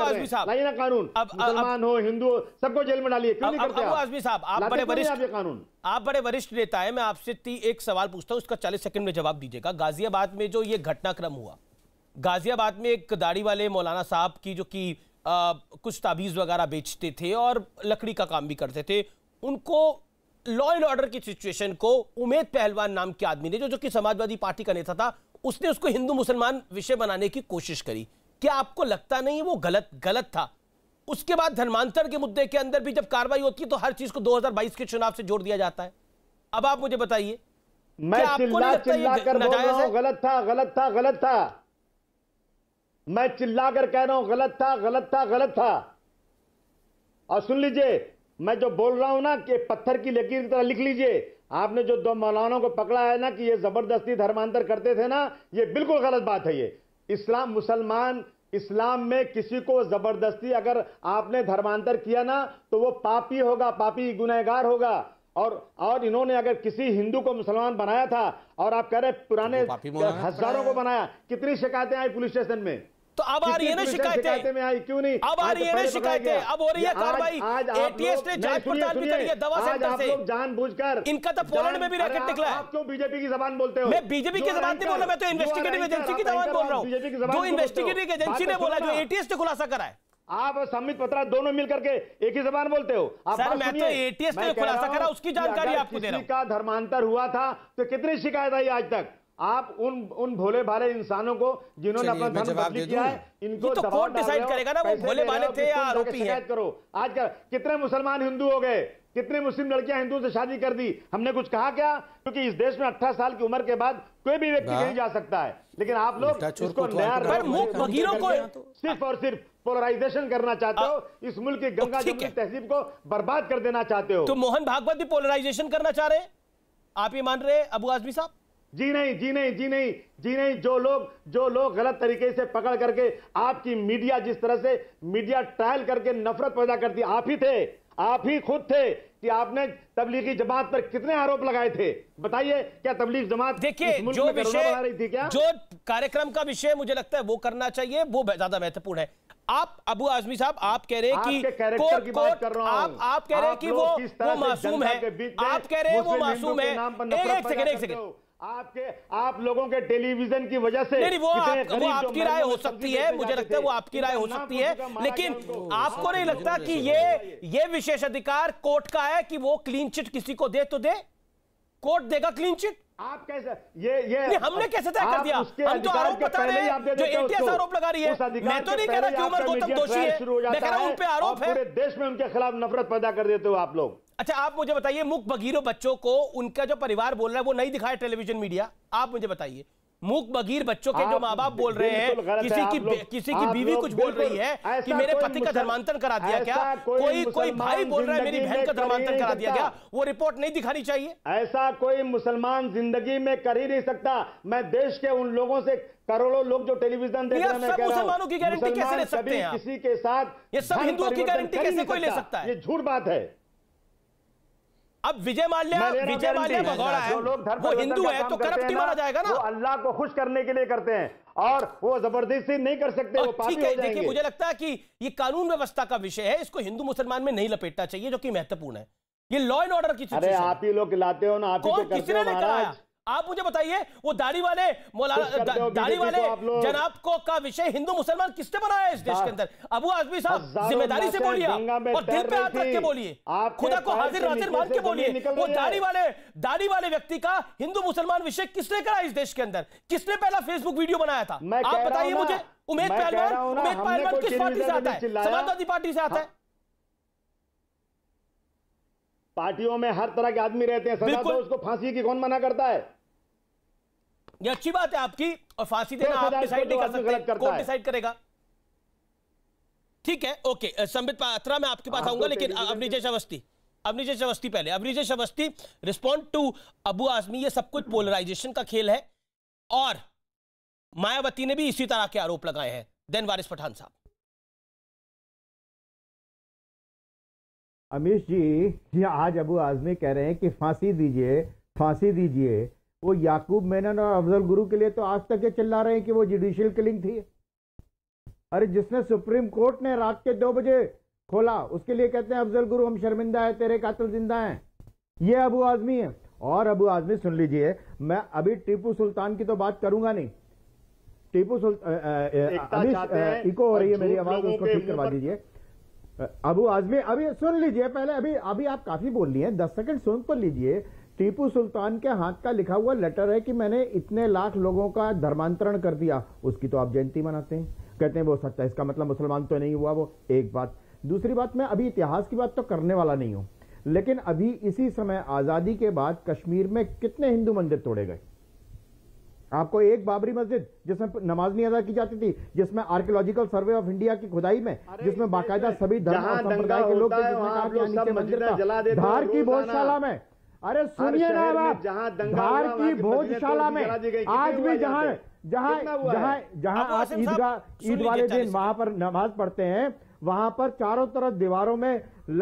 G: लाइए ना कानून मुसलमान हो हिंदू हो सबको जेल में डालिए क्यों नहीं करते अब, आजमी साहब आप बड़े वरिष्ठ कानून
A: आप बड़े वरिष्ठ नेता है मैं आपसे एक सवाल पूछता हूँ उसका चालीस सेकंड में जवाब दीजिएगा गाजियाबाद में जो ये घटनाक्रम हुआ गाजियाबाद में एक दाढ़ी वाले मौलाना साहब की जो की आ, कुछ ताबीज़ वगैरह बेचते थे और लकड़ी का काम भी करते थे उनको लॉ एंड ऑर्डर की सिचुएशन को उमेद पहलवान नाम के आदमी ने जो जो कि समाजवादी पार्टी का नेता था उसने उसको हिंदू मुसलमान विषय बनाने की कोशिश करी क्या आपको लगता नहीं वो गलत गलत था उसके बाद धर्मांतर के मुद्दे के अंदर भी जब कार्रवाई होती है तो हर चीज को 2022 के चुनाव से जोड़ दिया जाता है अब आप मुझे बताइए मैं चिल्ला चिल्ला कर बोल रहा हूं
G: गलत था गलत था गलत था मैं चिल्ला कह रहा हूं गलत था गलत था गलत था और सुन लीजिए मैं जो बोल रहा हूं ना कि पत्थर की लकीर की तरह लिख लीजिए आपने जो दो मौलानों को पकड़ा है ना कि ये जबरदस्ती धर्मांतर करते थे ना ये बिल्कुल गलत बात है ये इस्लाम मुसलमान इस्लाम में किसी को जबरदस्ती अगर आपने धर्मांतर किया ना तो वो पापी होगा पापी गुनहगार होगा और और इन्होंने अगर किसी हिंदू को मुसलमान बनाया था और आप कह रहे पुराने हजारों को बनाया कितनी शिकायतें आई पुलिस स्टेशन में तो अब आ रही है ना शिकायतें में आई क्यों नहीं अब आ रही तो है ना शिकायतें अब हो रही है कार्रवाई एटीएस ने जांच पड़ताल भी करी है दवा सेंटर से जान जानबूझकर इनका तो पोलैंड में भी रैकेट निकला है क्यों बीजेपी की जबान बोलते हो मैं बीजेपी की जबान नहीं बोल रहा मैं तो इन्वेस्टिगेटिव एजेंसी की जबान बोल रहा हूँ जो इन्वेस्टिगेटिव एजेंसी तो ने बोला जो एटीएस ने खुलासा करा है आप समित पत्रा दोनों मिलकर के एक ही जबान बोलते हो आप सर मैं तो एटीएस ने खुलासा करा उसकी जानकारी आपको दे रहा हूं का धर्मांतर हुआ था तो कितनी शिकायत आई आज तक आप उन उन भोले भाले इंसानों को जिन्होंने अपना धर्म बदली किया है इनको तो कोर्ट डिसाइड करेगा ना वो भोले भाले थे या आरोपी हैं करो आज कर, कितने मुसलमान हिंदू हो गए कितने मुस्लिम लड़कियां हिंदुओं से शादी कर दी हमने कुछ कहा क्या क्योंकि इस देश में अठारह साल की उम्र के बाद कोई भी व्यक्ति नहीं जा सकता है लेकिन आप लोग इसको नया को तो तो सिर्फ और सिर्फ पोलराइजेशन करना चाहते हो इस मुल्क की गंगा जी की तहजीब को बर्बाद कर देना चाहते हो तो मोहन भागवत भी पोलराइजेशन करना चाह रहे आप ये मान रहे अबू आजमी साहब जी नहीं जी नहीं जी नहीं जी नहीं जो लोग जो लोग गलत तरीके से पकड़ करके आपकी मीडिया जिस तरह से मीडिया ट्रायल करके नफरत पैदा करती आप ही थे आप ही खुद थे कि आपने तबलीगी जमात पर कितने आरोप लगाए थे बताइए क्या तबलीग जमात देखिए जो विषय जो
A: कार्यक्रम का विषय मुझे लगता है वो करना चाहिए वो ज्यादा महत्वपूर्ण है आप अबू आजमी साहब आप कह रहे हैं कि कोर्ट की बात कर रहा हूं। आप आप कह रहे हैं कि वो वो मासूम है आप कह रहे हैं वो मासूम है एक सेकंड एक सेकंड आपके आप लोगों के टेलीविजन की वजह से नहीं वो, आप, वो आपकी राय हो सकती है मुझे लगता है वो आपकी राय हो सकती है लेकिन आपको नहीं लगता कि ये ये विशेष अधिकार कोर्ट का है कि वो क्लीन चिट किसी को दे तो दे कोर्ट देगा क्लीन चिट आप कैसे ये ये हमने कैसे तय कर दिया हम तो आरोप बता रहे हैं जो एटीएस आरोप लगा रही है मैं तो नहीं
G: कह रहा कि उमर गौतम दोषी है मैं कह रहा हूं उन पे आरोप है पूरे देश में उनके खिलाफ नफरत पैदा कर देते हो आप लोग
A: अच्छा आप मुझे बताइए मुख बगीरों बच्चों को उनका जो परिवार बोल रहा है वो नहीं दिखाया टेलीविजन मीडिया आप मुझे बताइए मूक बगीर बच्चों के जो माँ बाप बोल रहे हैं तो किसी की किसी की बीवी कुछ बोल रही है कि मेरे पति का धर्मांतरण करा दिया क्या कोई कोई भाई बोल रहा है मेरी बहन का धर्मांतरण करा दिया क्या वो रिपोर्ट नहीं दिखानी चाहिए
G: ऐसा कोई मुसलमान जिंदगी में कर ही नहीं सकता मैं देश के उन लोगों से करोड़ों लोग जो टेलीविजन देख रहे हैं मुसलमानों की गारंटी कैसे ले सकते हैं किसी के साथ ये सब हिंदुओं की गारंटी कैसे कोई ले सकता है ये झूठ बात है
A: अब विजय माल्या विजय माल्या भगोड़ा है वो हिंदू है तो करप्ट माना जाएगा
G: ना अल्लाह को खुश करने के लिए करते हैं और वो जबरदस्ती नहीं कर सकते वो पापी हो जाएंगे मुझे
A: लगता है कि ये कानून व्यवस्था का विषय है इसको हिंदू मुसलमान में नहीं लपेटना चाहिए जो कि महत्वपूर्ण है ये लॉ एंड ऑर्डर की अरे आप
G: ही लोग लाते हो ना आप ही तो करते हो महाराज
A: आप मुझे बताइए वो दाढ़ी वाले दाढ़ी वाले जनाब को का विषय हिंदू मुसलमान किसने बनाया इस देश के अंदर अबू आजमी साहब जिम्मेदारी से बोलिए और दिल पे हाथ रख के बोलिए खुदा को हाजिर हाजिर मान के बोलिए वो दाढ़ी वाले दाढ़ी वाले व्यक्ति का हिंदू मुसलमान विषय किसने करा इस देश के अंदर किसने पहला फेसबुक वीडियो बनाया था आप बताइए मुझे उमेद पहलवान उमेद पहलवान किस पार्टी से आता है समाजवादी पार्टी से आता हाँ। है
G: पार्टियों में हर तरह के आदमी रहते हैं सजा तो उसको फांसी की कौन मना करता है
A: ये अच्छी बात है आपकी और फांसी देना आप डिसाइड नहीं कर सकते कोर्ट डिसाइड करेगा ठीक है ओके संबित पात्रा मैं आपके पास हाँ, आऊंगा तो लेकिन अब अवस्थी अवनीजेश अवस्थी पहले अवनीजेश अवस्थी रिस्पॉन्ड टू अबू आजमी ये सब कुछ पोलराइजेशन का खेल है और मायावती ने भी इसी तरह के आरोप लगाए हैं देन वारिस पठान साहब
D: अमीश जी हाँ, आज अबू आजमी कह रहे हैं कि फांसी दीजिए फांसी दीजिए वो याकूब मेनन और अफजल गुरु के लिए तो आज तक ये चिल्ला रहे हैं कि वो जुडिशियल किलिंग थी अरे जिसने सुप्रीम कोर्ट ने रात के दो बजे खोला उसके लिए कहते हैं अफजल गुरु हम शर्मिंदा है तेरे कातल जिंदा है ये अबू आजमी है और अबू आजमी सुन लीजिए मैं अभी टीपू सुल्तान की तो बात करूंगा नहीं टीपू सुल्तान इको हो रही है मेरी आवाज उसको ठीक करवा दीजिए अबू आजमी अभी सुन लीजिए पहले अभी अभी आप काफी बोल रही हैं दस सेकंड सुन तो लीजिए टीपू सुल्तान के हाथ का लिखा हुआ लेटर है कि मैंने इतने लाख लोगों का धर्मांतरण कर दिया उसकी तो आप जयंती मनाते हैं कहते हैं वो सच्चा इसका मतलब मुसलमान तो नहीं हुआ वो एक बात दूसरी बात मैं अभी इतिहास की बात तो करने वाला नहीं हूँ लेकिन अभी इसी समय आज़ादी के बाद कश्मीर में कितने हिंदू मंदिर तोड़े गए आपको एक बाबरी मस्जिद जिसमें नमाज नहीं अदा की जाती थी जिसमें आर्कियोलॉजिकल सर्वे ऑफ इंडिया की खुदाई में जिसमें बाकायदा सभी धर्म संप्रदाय के लोग धार की भोजशाला में अरे सुनिए ना आप दंगा की भोजशाला में आज भी जहाँ जहाँ जहाँ जहाँ आप ईदगाह ईद वाले दिन वहां पर नमाज पढ़ते हैं वहां पर चारों तरफ दीवारों में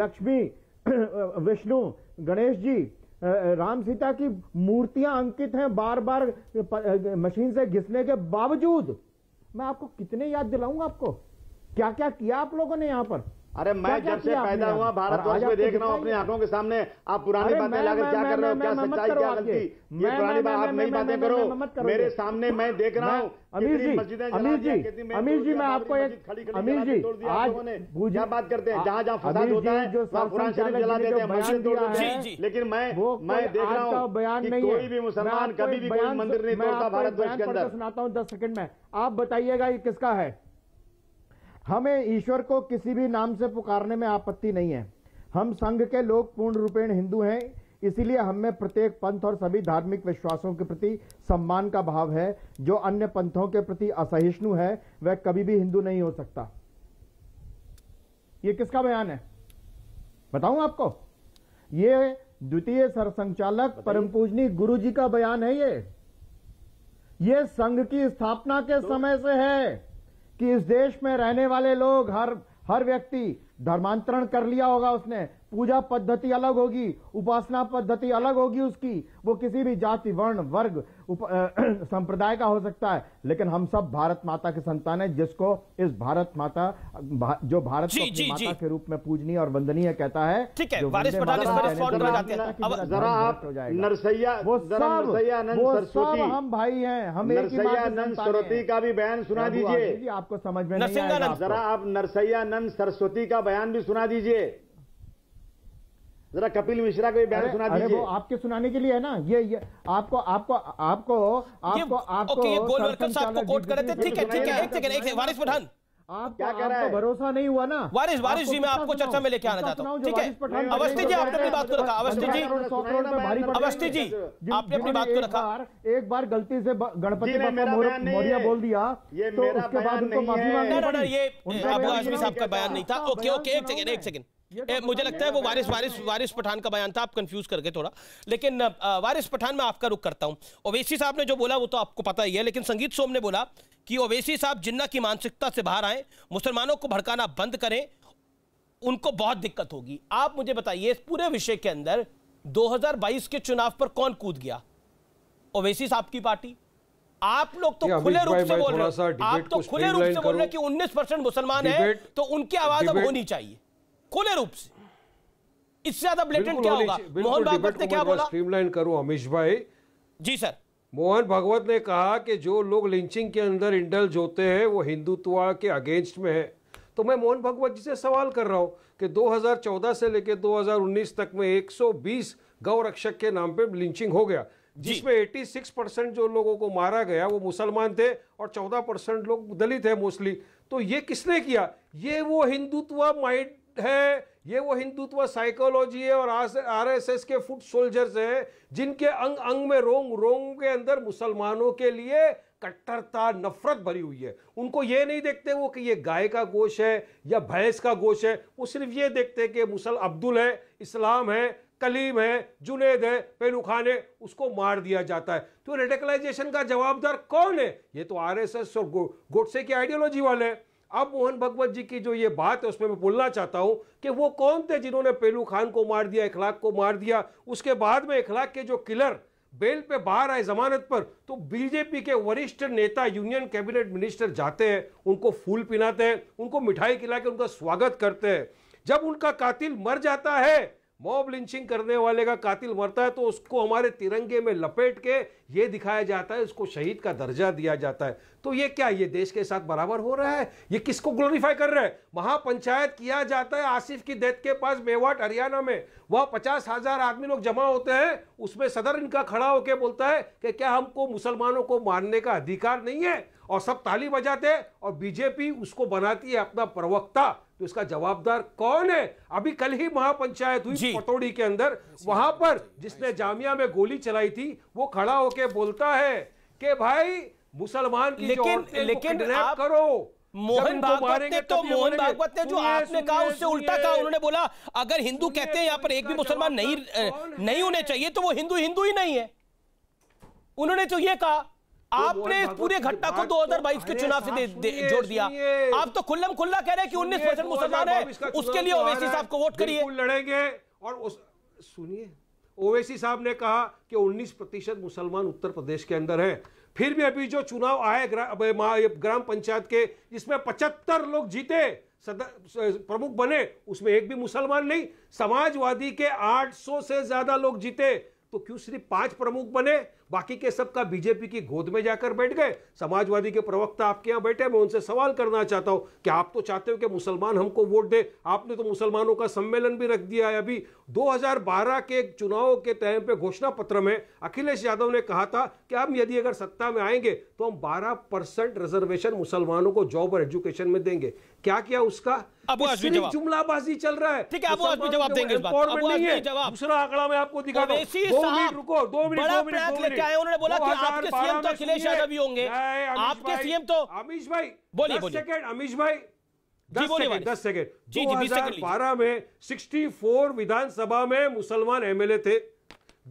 D: लक्ष्मी <clears throat> विष्णु गणेश जी राम सीता की मूर्तियां अंकित हैं बार बार मशीन से घिसने के बावजूद मैं आपको कितने याद दिलाऊंगा आपको क्या क्या किया आप लोगों ने यहां पर अरे मैं जब से पैदा हुआ भारतवर्ष में देख रहा हूँ अपनी आंखों के
G: सामने आप पुरानी बातें लाकर क्या कर रहे हो क्या सच्चाई क्या गलती ये पुरानी बात आप नई बातें करो मेरे सामने मैं देख रहा हूँ अमीर जी अमीर जी अमीर जी मैं आपको एक अमीर जी आज क्या बात करते हैं जहाँ जहाँ फसाद होता है कुरान शरीफ जला देते हैं मस्जिद तोड़ देते हैं लेकिन मैं मैं देख रहा हूँ बयान नहीं कोई भी मुसलमान कभी भी कोई मंदिर नहीं तोड़ता भारत देश के अंदर
D: सुनाता हूँ दस सेकंड में आप बताइएगा ये किसका है हमें ईश्वर को किसी भी नाम से पुकारने में आपत्ति नहीं है हम संघ के लोग पूर्ण रूपेण हिंदू हैं इसीलिए हमें प्रत्येक पंथ और सभी धार्मिक विश्वासों के प्रति सम्मान का भाव है जो अन्य पंथों के प्रति असहिष्णु है वह कभी भी हिंदू नहीं हो सकता ये किसका बयान है बताऊं आपको ये द्वितीय सरसंचालक परम पूजनी गुरु जी का बयान है ये ये संघ की स्थापना के तो, समय से है कि इस देश में रहने वाले लोग हर हर व्यक्ति धर्मांतरण कर लिया होगा उसने पूजा पद्धति अलग होगी उपासना पद्धति अलग होगी उसकी वो किसी भी जाति वर्ण वर्ग <clears throat> संप्रदाय का हो सकता है लेकिन हम सब भारत माता के संतान है जिसको इस भारत माता भा, जो भारत जी, को जी, माता जी. के रूप में पूजनीय और वंदनीय कहता है ठीक है वारिस जरा आप नरसैया वो सब सब हम भाई हैं हम नंद सरस्वती का भी बयान सुना दीजिए आपको समझ में नहीं जरा
G: आप नरसैया नंद सरस्वती का बयान भी सुना दीजिए जरा
D: कपिल मिश्रा को बयान सुना दीजिए वो आपके सुनाने के लिए है ना ये ये आपको आपको आपको आपको आपको ओके ये गोल वेलकम साहब को कोट कर रहे थे ठीक है ठीक है एक सेकंड
A: एक सेकंड वारिस पठान आप
F: क्या कह रहे हैं भरोसा नहीं हुआ ना वारिस वारिस जी मैं आपको चर्चा में लेके आना चाहता हूं ठीक है अवस्थी जी आपने अपनी
D: बात को तो रखा अवस्थी जी अवस्थी जी आपने अपनी बात को तो रखा एक बार गलती से गणपति मौर्या बोल दिया तो उसके बाद उनको माफी मांगना ये
A: साहब बयान नहीं था ओके ओके एक सेकंड एक सेकंड ए, मुझे लगता है वो वारिस वारिस वारिस पठान का बयान था आप कंफ्यूज करके थोड़ा लेकिन वारिस पठान मैं आपका रुख करता हूँ ओवैसी साहब ने जो बोला वो तो आपको पता ही है लेकिन संगीत सोम ने बोला कि ओवैसी साहब जिन्ना की मानसिकता से बाहर आए मुसलमानों को भड़काना बंद करें उनको बहुत दिक्कत होगी आप मुझे बताइए इस पूरे विषय के अंदर दो के चुनाव पर कौन कूद गया ओवैसी साहब की पार्टी आप लोग तो खुले रूप तो से बोल रहे हैं आप तो खुले रूप से बोल रहे हैं कि 19 परसेंट मुसलमान है तो
E: उनकी आवाज अब होनी चाहिए
A: खुले रूप से इससे ज्यादा ब्लेटेंट क्या होगा मोहन भागवत ने क्या बोला
E: स्ट्रीमलाइन करो अमीश भाई जी सर मोहन भागवत ने कहा कि जो लोग लिंचिंग के अंदर इंडल जोते हैं वो हिंदुत्व के अगेंस्ट में है तो मैं मोहन भागवत जी से सवाल कर रहा हूँ कि 2014 से लेकर 2019 तक में 120 गौ रक्षक के नाम पे लिंचिंग हो गया जिसमें 86 परसेंट जो लोगों को मारा गया वो मुसलमान थे और 14 परसेंट लोग दलित है मोस्टली तो ये किसने किया ये वो हिंदुत्व माइंड है ये वो हिंदुत्व साइकोलॉजी है और आरएसएस के फुट सोल्जर्स है जिनके अंग अंग में रोंग रोंग के अंदर मुसलमानों के लिए कट्टरता नफरत भरी हुई है उनको ये नहीं देखते वो कि ये गाय का गोश है या भैंस का गोश है वो सिर्फ ये देखते हैं कि मुसल अब्दुल है इस्लाम है कलीम है जुनेद है पेलू खान है उसको मार दिया जाता है तो रेडिकलाइजेशन का जवाबदार कौन है ये तो आरएसएस और गो, गोडसे की आइडियोलॉजी वाले हैं अब मोहन भगवत जी की जो ये बात है उसमें मैं बोलना चाहता हूँ कि वो कौन थे जिन्होंने पेलू खान को मार दिया इखलाक को मार दिया उसके बाद में इखलाक के जो किलर बेल पे बाहर आए जमानत पर तो बीजेपी के वरिष्ठ नेता यूनियन कैबिनेट मिनिस्टर जाते हैं उनको फूल पिलाते हैं उनको मिठाई खिला के उनका स्वागत करते हैं जब उनका कातिल मर जाता है मॉब लिंचिंग करने वाले का कातिल मरता है तो उसको हमारे तिरंगे में लपेट के ये दिखाया जाता है उसको शहीद का दर्जा दिया जाता है तो ये क्या ये देश के साथ बराबर हो रहा है ये किसको ग्लोरीफाई कर रहे हैं महापंचायत किया जाता है आसिफ की डेथ के पास मेवाट हरियाणा में वह पचास हजार आदमी लोग जमा होते हैं उसमें सदर इनका खड़ा होकर बोलता है कि क्या हमको मुसलमानों को मारने का अधिकार नहीं है और सब ताली बजाते और बीजेपी उसको बनाती है अपना प्रवक्ता तो इसका जवाबदार कौन है अभी कल ही महापंचायत हुई पटोड़ी के अंदर वहां पर जिसने जामिया में गोली चलाई थी वो खड़ा होके बोलता है कि भाई मुसलमान की लेकिन लेकिन आप करो मोहन भागवत ने तो मोहन भागवत ने जो आपने कहा उससे उल्टा कहा उन्होंने
A: बोला अगर हिंदू कहते हैं यहां पर एक भी मुसलमान नहीं नहीं होने चाहिए तो वो हिंदू हिंदू ही नहीं है उन्होंने तो ये कहा
E: तो आपने इस पूरे घटना को
A: 2022 तो के चुनाव से जोड़ दिया आप तो खुल्लम खुल्ला कह रहे हैं कि उन्नीस परसेंट मुसलमान है उसके लिए तो ओवैसी साहब को वोट करिए
E: लड़ेंगे और सुनिए ओवैसी साहब ने कहा कि 19 प्रतिशत मुसलमान उत्तर प्रदेश के अंदर है फिर भी अभी जो चुनाव आए ग्रा, ग्राम पंचायत के जिसमें पचहत्तर लोग जीते प्रमुख बने उसमें एक भी मुसलमान नहीं समाजवादी के 800 से ज्यादा लोग जीते तो क्यों सिर्फ पांच प्रमुख बने बाकी के सबका बीजेपी की गोद में जाकर बैठ गए समाजवादी के प्रवक्ता आपके यहाँ बैठे मैं उनसे सवाल करना चाहता हूँ कि आप तो चाहते हो कि मुसलमान हमको वोट दे आपने तो मुसलमानों का सम्मेलन भी रख दिया है अभी 2012 के चुनाव के टाइम पे घोषणा पत्र में अखिलेश यादव ने कहा था कि हम यदि अगर सत्ता में आएंगे तो हम बारह परसेंट रिजर्वेशन मुसलमानों को जॉब और एजुकेशन में देंगे क्या किया उसका अब जुमलाबाजी चल रहा है ठीक है अब आदमी जवाब देंगे दूसरा आंकड़ा मैं आपको दिखा दो रुको दो मिनट उन्होंने बोला आपके सीएम तो अखिलेश यादव ही होंगे आपके सीएम तो अमीश भाई बोलिए बोलिए अमीश भाई
A: दस सेकेंड जी दो हजार बारह
E: में 64 विधानसभा में मुसलमान एमएलए थे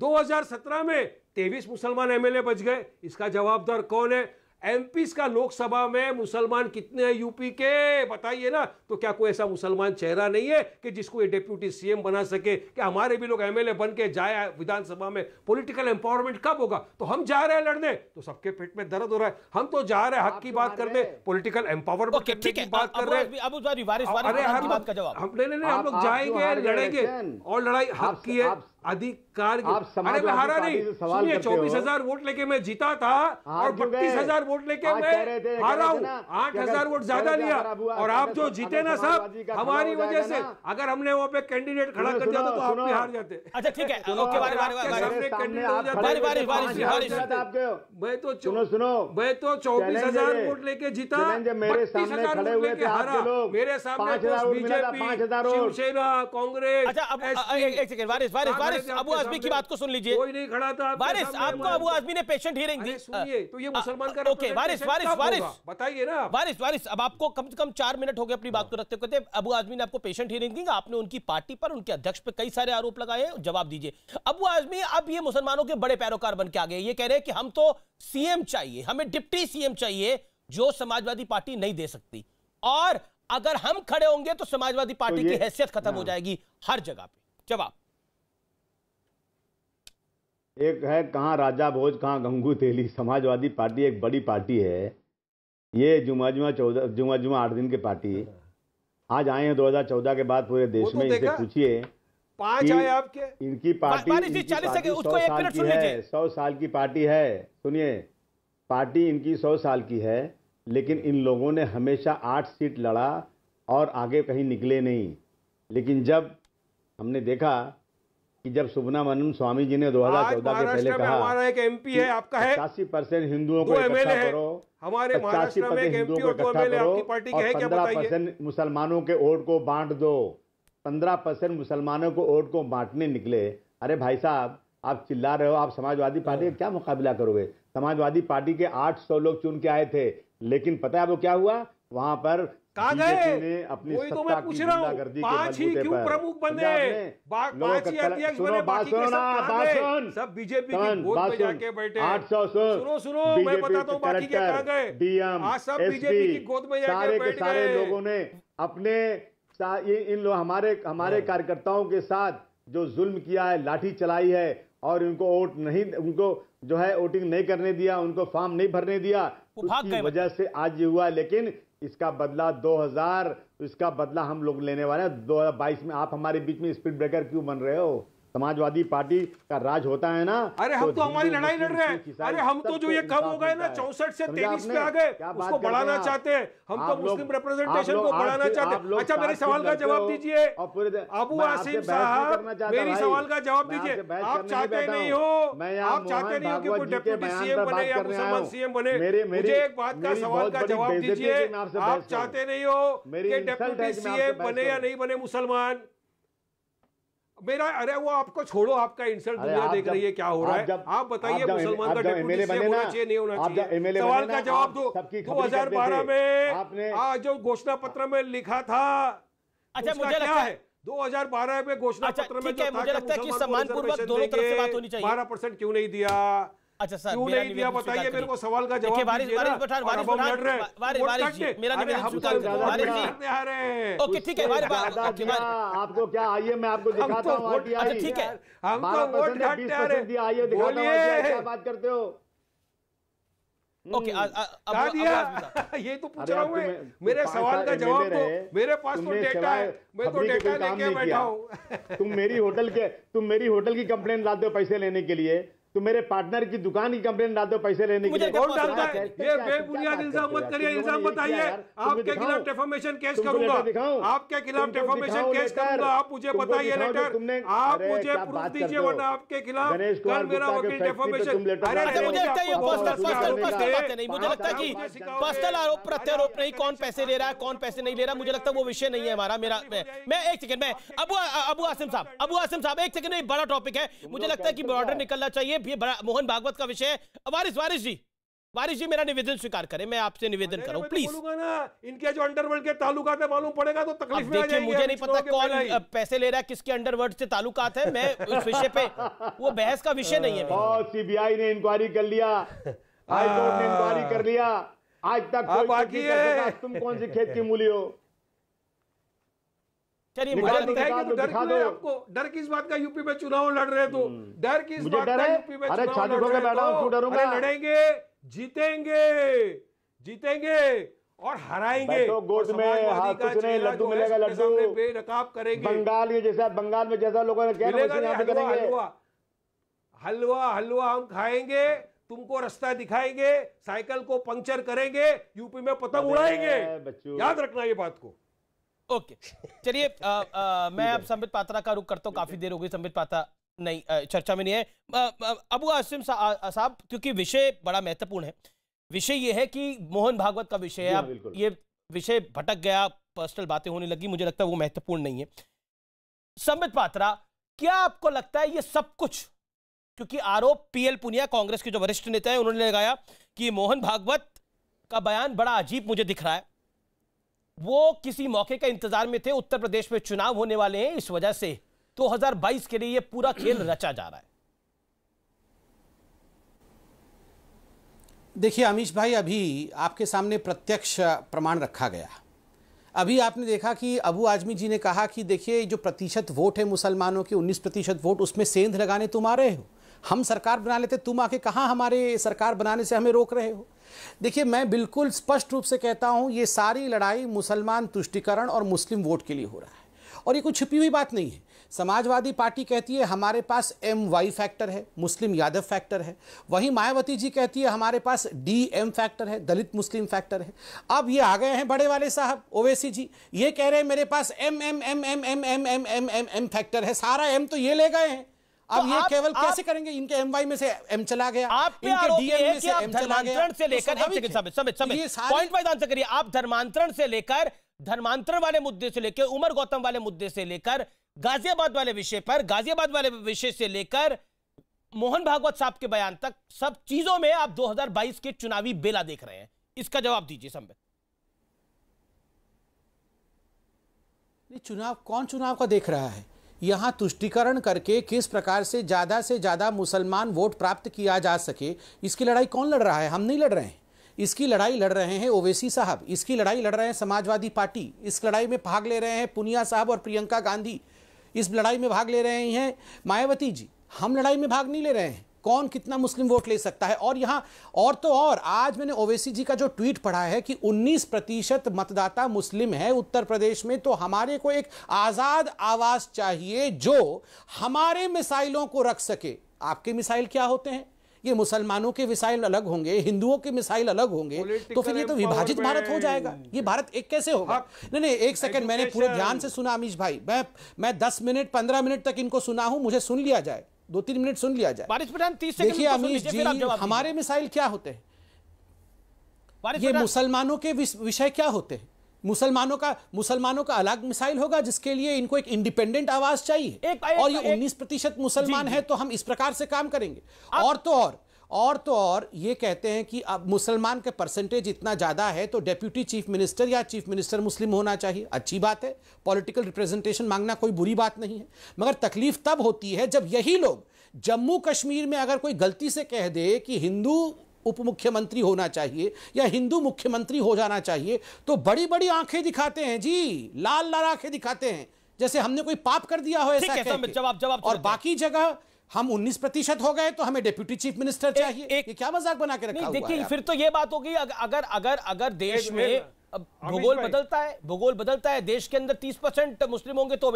E: 2017 में 23 मुसलमान एमएलए बच गए इसका जवाबदार कौन है एमपीस का लोकसभा में मुसलमान कितने हैं यूपी के बताइए ना तो क्या कोई ऐसा मुसलमान चेहरा नहीं है कि जिसको ये डेप्यूटी सीएम बना सके कि हमारे भी लोग एमएलए बन के जाए विधानसभा में पॉलिटिकल एम्पावरमेंट कब होगा तो हम जा रहे हैं लड़ने तो सबके पेट में दर्द हो रहा है हम तो जा रहे हैं हक की बात करने पोलिटिकल एम्पावरमेंट की बात कर रहे हैं अरे हम लोग जाएंगे लड़ेंगे और लड़ाई हक की है अधिकार आप अरे हारा नहीं सुनिए चौबीस हजार वोट लेके मैं जीता था हाँ, और बत्तीस हजार वोट लेके मैं हारा हूँ आठ हजार वोट ज्यादा लिया और आप जो जीते ना साहब हमारी वजह से अगर हमने वहाँ पे कैंडिडेट खड़ा कर दिया तो आप भी हार जाते मैं तो सुनो सुनो मैं तो चौबीस हजार वोट लेके
A: जीता बत्तीस तो हजार वोट लेके हारा मेरे सामने बीजेपी शिवसेना कांग्रेस अच्छा एक वारिस अबू आजमी की बात को सुन लीजिए कोई नहीं खड़ा था वारिस आपको अबू आजमी ने पेशेंट हियरिंग दी सुनिए
E: तो ये मुसलमान का ओके वारिस वारिस वारिस
A: बताइए ना वारिस वारिस अब आपको कम से कम चार मिनट हो गए अपनी बात हाँ। को रखते कहते अबू आजमी ने आपको पेशेंट हियरिंग दी आपने उनकी पार्टी पर उनके अध्यक्ष पर कई सारे आरोप लगाए जवाब दीजिए अबू आजमी अब ये मुसलमानों के बड़े पैरोकार बन के आ गए ये कह रहे हैं कि हम तो सीएम चाहिए हमें डिप्टी सीएम चाहिए जो समाजवादी पार्टी नहीं दे सकती और अगर हम खड़े होंगे तो समाजवादी तो पार्टी तो की हैसियत खत्म हो हाँ। जाएगी हर जगह पे जवाब
G: एक है कहाँ राजा भोज कहाँ गंगू तेली समाजवादी पार्टी एक बड़ी पार्टी है ये जुमा जुमा चौदह जुमा जुमा आठ दिन की पार्टी आज आए हैं दो हजार चौदह के बाद पूरे देश तो में इसे पूछिए
E: पांच आए आपके
G: इनकी पार्टी सौ साल की है सौ साल की पार्टी है सुनिए पार्टी इनकी सौ साल की है लेकिन इन लोगों ने हमेशा आठ सीट लड़ा और आगे कहीं निकले नहीं लेकिन जब हमने देखा कि जब सुब्रमण्यम स्वामी जी ने दो हजार चौदह के पहले कहा हमारा एक
E: एमपी है आपका है पचासी
G: परसेंट हिंदुओं को करो
E: हमारे पचासी परसेंट हिंदुओं को पंद्रह परसेंट
G: मुसलमानों के वोट को बांट दो पंद्रह परसेंट मुसलमानों को वोट को बांटने निकले अरे भाई साहब आप चिल्ला रहे हो आप समाजवादी पार्टी का हाँ। क्या मुकाबला करोगे समाजवादी पार्टी के 800 लोग चुन के आए थे लेकिन पता है वो क्या हुआ वहां पर कहा गए वही तो मैं पूछ रहा हूँ पांच ही क्यों प्रमुख बने पांच ही अध्यक्ष बने बाकी के सब कहा गए सब बीजेपी की गोद पे जाके बैठे आठ सौ सुनो
E: सुनो मैं बताता हूँ बाकी के कहा गए डीएम आज सब बीजेपी की गोद में जाके बैठ गए लोगों
G: ने अपने इन लोग हमारे हमारे हाँ। कार्यकर्ताओं के साथ जो जुल्म किया है लाठी चलाई है और उनको वोट नहीं उनको जो है वोटिंग नहीं करने दिया उनको फॉर्म नहीं भरने दिया उसकी वजह मतलब। से आज ये हुआ लेकिन इसका बदला 2000 इसका बदला हम लोग लेने वाले हैं 2022 में आप हमारे बीच में स्पीड ब्रेकर क्यों बन रहे हो समाजवादी पार्टी का राज होता है ना अरे तो हम तो, हमारी लड़ाई लड़ रहे हैं अरे हम तो जो ये कम हो गए ना चौसठ से तेईस पे आ गए उसको बढ़ाना चाहते हैं हम तो मुस्लिम रिप्रेजेंटेशन को बढ़ाना चाहते हैं अच्छा मेरे सवाल का जवाब दीजिए अबू आसिम साहब मेरे सवाल का
E: जवाब दीजिए आप चाहते नहीं हो आप चाहते नहीं हो कि कोई डेप्यूटी सीएम बने या मुसलमान सीएम बने मुझे एक बात का सवाल का जवाब दीजिए आप चाहते नहीं हो कि डेप्यूटी सीएम बने या नहीं बने मुसलमान मेरा अरे वो आपको छोड़ो आपका इंसल्ट दुनिया देख रही है क्या हो रहा है आप बताइए मुसलमान का होना चाहिए नहीं होना चाहिए सवाल का जवाब दो हजार बारह में जो घोषणा पत्र में लिखा था अच्छा मुझे लगता है 2012 में घोषणा अच्छा, पत्र में मुझे लगता है कि सम्मान पूर्वक दोनों तरफ से बात होनी चाहिए 12 परसेंट क्यों नहीं दिया अच्छा सर क्यों नहीं दिया बताइए मेरे को सवाल का जवाब बारिश बारिश बारिश बारिश बारिश जी मेरा निवेदन स्वीकार बारिश तो जी
G: आ रहे हैं ओके ठीक है बारिश बारिश आपको क्या आइए मैं आपको दिखाता तो हूं अच्छा ठीक है हम तो वोट आ रहे आइए दिखाता हूं क्या बात करते हो
A: ओके हम्म। <laughs> ये तो पूछ रहा मेरे सवाल का जवाब तो मेरे
E: पास तो डेटा है मैं तो डेटा लेके बैठा
G: तुम मेरी होटल के तुम मेरी होटल की कंप्लेन लाते हो पैसे लेने के लिए तो मेरे पार्टनर की दुकान की कंप्लेन डाल दो पैसे लेने के लिए बेबुनियाद
E: इल्जाम मत करिए इल्जाम बताइए आपके खिलाफ डेफोमेशन केस करूंगा आपके खिलाफ डेफोमेशन केस करूंगा आप मुझे बताइए लेटर तो आप मुझे प्रूफ दीजिए वरना आपके खिलाफ कल मेरा वकील डेफोमेशन अरे अच्छा, मुझे लगता है ये पर्सनल पर्सनल पर्सनल बातें नहीं मुझे लगता है कि पर्सनल आरोप
A: प्रत्यारोप नहीं कौन पैसे ले रहा है कौन पैसे नहीं ले रहा मुझे लगता है वो विषय नहीं है हमारा मेरा मैं एक सेकंड मैं अबू अबू आसिम साहब अबू आसिम साहब एक सेकंड बड़ा टॉपिक है मुझे लगता है कि बॉर्डर निकलना चाहिए भी है मोहन भागवत का विषय वारिस वारिस जी वारिस जी मेरा निवेदन स्वीकार करें मैं आपसे निवेदन कर रहा हूँ
E: प्लीज इनके जो अंडरवर्ल्ड के है मालूम पड़ेगा तो तकलीफ में मुझे नहीं पता कौन
A: पैसे ले रहा है किसके अंडरवर्ल्ड से तालुकात है मैं उस विषय पे वो बहस का विषय नहीं है
G: सीबीआई ने इंक्वायरी कर लिया हाईकोर्ट ने इंक्वायरी कर लिया आज तक हाँ, बाकी तुम कौन सी खेत की मूली हो
E: चलिए मुझे लगता है तो डर क्यों है आपको डर किस बात का यूपी में चुनाव लड़ रहे तो हम्म। डर किस बात का यूपी में चुनाव लड़ रहे तो अरे लड़ेंगे जीतेंगे जीतेंगे और हराएंगे तो गोद में लड्डू मिलेगा लड्डू बेनकाब करेंगे
G: बंगाल में जैसा बंगाल में जैसा लोगों ने हलवा
E: हलवा हलवा हम खाएंगे तुमको रास्ता दिखाएंगे साइकिल को पंक्चर करेंगे यूपी में पतंग उड़ाएंगे याद रखना ये बात को
A: ओके चलिए मैं अब संबित पात्रा का रुख करता हूँ काफी देर हो गई संबित पात्रा नहीं चर्चा में नहीं है अबू आसिम साहब क्योंकि विषय बड़ा महत्वपूर्ण है विषय ये है कि मोहन भागवत का विषय है हाँ, ये विषय भटक गया पर्सनल बातें होने लगी मुझे लगता है वो महत्वपूर्ण नहीं है संबित पात्रा क्या आपको लगता है ये सब कुछ क्योंकि आरोप पीएल पुनिया कांग्रेस के जो वरिष्ठ नेता है उन्होंने लगाया कि मोहन भागवत का बयान बड़ा अजीब मुझे दिख रहा है वो किसी मौके का इंतजार में थे उत्तर प्रदेश में चुनाव होने वाले हैं इस वजह से 2022 तो के लिए ये पूरा खेल <clears throat> रचा जा रहा है
F: देखिए अमीश भाई अभी आपके सामने प्रत्यक्ष प्रमाण रखा गया अभी आपने देखा कि अबू आजमी जी ने कहा कि देखिए जो प्रतिशत वोट है मुसलमानों के 19 प्रतिशत वोट उसमें सेंध लगाने तुम आ रहे हो हम सरकार बना लेते तुम आके कहाँ हमारे सरकार बनाने से हमें रोक रहे हो देखिए मैं बिल्कुल स्पष्ट रूप से कहता हूं ये सारी लड़ाई मुसलमान तुष्टिकरण और मुस्लिम वोट के लिए हो रहा है और ये कोई छुपी हुई बात नहीं है समाजवादी पार्टी कहती है हमारे पास एम वाई फैक्टर है मुस्लिम यादव फैक्टर है वहीं मायावती जी कहती है हमारे पास डी एम फैक्टर है दलित मुस्लिम फैक्टर है अब ये आ गए हैं बड़े वाले साहब ओवैसी जी ये कह रहे हैं मेरे पास M M M M M M M M M M factor है सारा एम तो ये ले गए हैं तो अब तो ये केवल कैसे
A: करेंगे इनके एमवाई में से एम चला गया आप इनके डीएम में से एम चला गया से तो लेकर पॉइंट वाइज आंसर करिए आप धर्मांतरण से लेकर धर्मांतरण वाले मुद्दे से लेकर उमर गौतम वाले मुद्दे से लेकर गाजियाबाद वाले विषय पर गाजियाबाद वाले विषय से लेकर मोहन भागवत साहब के बयान तक सब चीजों में आप 2022 के चुनावी बेला देख रहे हैं इसका जवाब दीजिए संबित
F: चुनाव कौन चुनाव का देख रहा है यहाँ तुष्टिकरण करके किस प्रकार से ज़्यादा से ज़्यादा मुसलमान वोट प्राप्त किया जा सके इसकी लड़ाई कौन लड़ रहा है हम नहीं लड़ रहे हैं इसकी लड़ाई लड़ रहे हैं ओवैसी साहब इसकी लड़ाई लड़ रहे हैं समाजवादी पार्टी इस लड़ाई में भाग ले रहे हैं पुनिया साहब और प्रियंका गांधी इस लड़ाई में भाग ले रहे हैं मायावती जी हम लड़ाई में भाग नहीं ले रहे हैं कौन कितना मुस्लिम वोट ले सकता है और यहाँ और तो और आज मैंने ओवैसी जी का जो ट्वीट पढ़ा है कि 19 प्रतिशत मतदाता मुस्लिम है उत्तर प्रदेश में तो हमारे को एक आज़ाद आवाज़ चाहिए जो हमारे मिसाइलों को रख सके आपके मिसाइल क्या होते हैं ये मुसलमानों के मिसाइल अलग होंगे हिंदुओं के मिसाइल अलग होंगे तो फिर ये तो विभाजित भारत हो जाएगा ये भारत एक कैसे होगा हाँ। नहीं नहीं एक सेकंड मैंने पूरे ध्यान से सुना अमीश भाई मैं मैं दस मिनट पंद्रह मिनट तक इनको सुना हूं मुझे सुन लिया जाए दो तीन मिनट सुन लिया जाए बारिश
A: प्रधान देखिए तो अमीश जी हमारे
F: मिसाइल क्या होते हैं ये मुसलमानों के विषय क्या होते हैं मुसलमानों का मुसलमानों का अलग मिसाइल होगा जिसके लिए इनको एक इंडिपेंडेंट आवाज चाहिए एक, एक, और ये 19 प्रतिशत मुसलमान है तो हम इस प्रकार से काम करेंगे और तो और और तो और ये कहते हैं कि अब मुसलमान का परसेंटेज इतना ज़्यादा है तो डेप्यूटी चीफ मिनिस्टर या चीफ मिनिस्टर मुस्लिम होना चाहिए अच्छी बात है पॉलिटिकल रिप्रेजेंटेशन मांगना कोई बुरी बात नहीं है मगर तकलीफ तब होती है जब यही लोग जम्मू कश्मीर में अगर कोई गलती से कह दे कि हिंदू उप मुख्यमंत्री होना चाहिए या हिंदू मुख्यमंत्री हो जाना चाहिए तो बड़ी बड़ी आंखें दिखाते हैं जी लाल लाल आंखें दिखाते हैं जैसे हमने कोई पाप कर दिया हो ऐसा
A: जवाब जवाब और बाकी
F: जगह हम 19 प्रतिशत हो गए तो हमें डेप्यूटी चीफ मिनिस्टर चाहिए एक, ये क्या मजाक बना के रखा देखिए फिर
A: तो ये बात होगी अगर अगर अगर देश में भूगोल बदलता है भूगोल बदलता है देश के अंदर तीस परसेंट मुस्लिम होंगे तो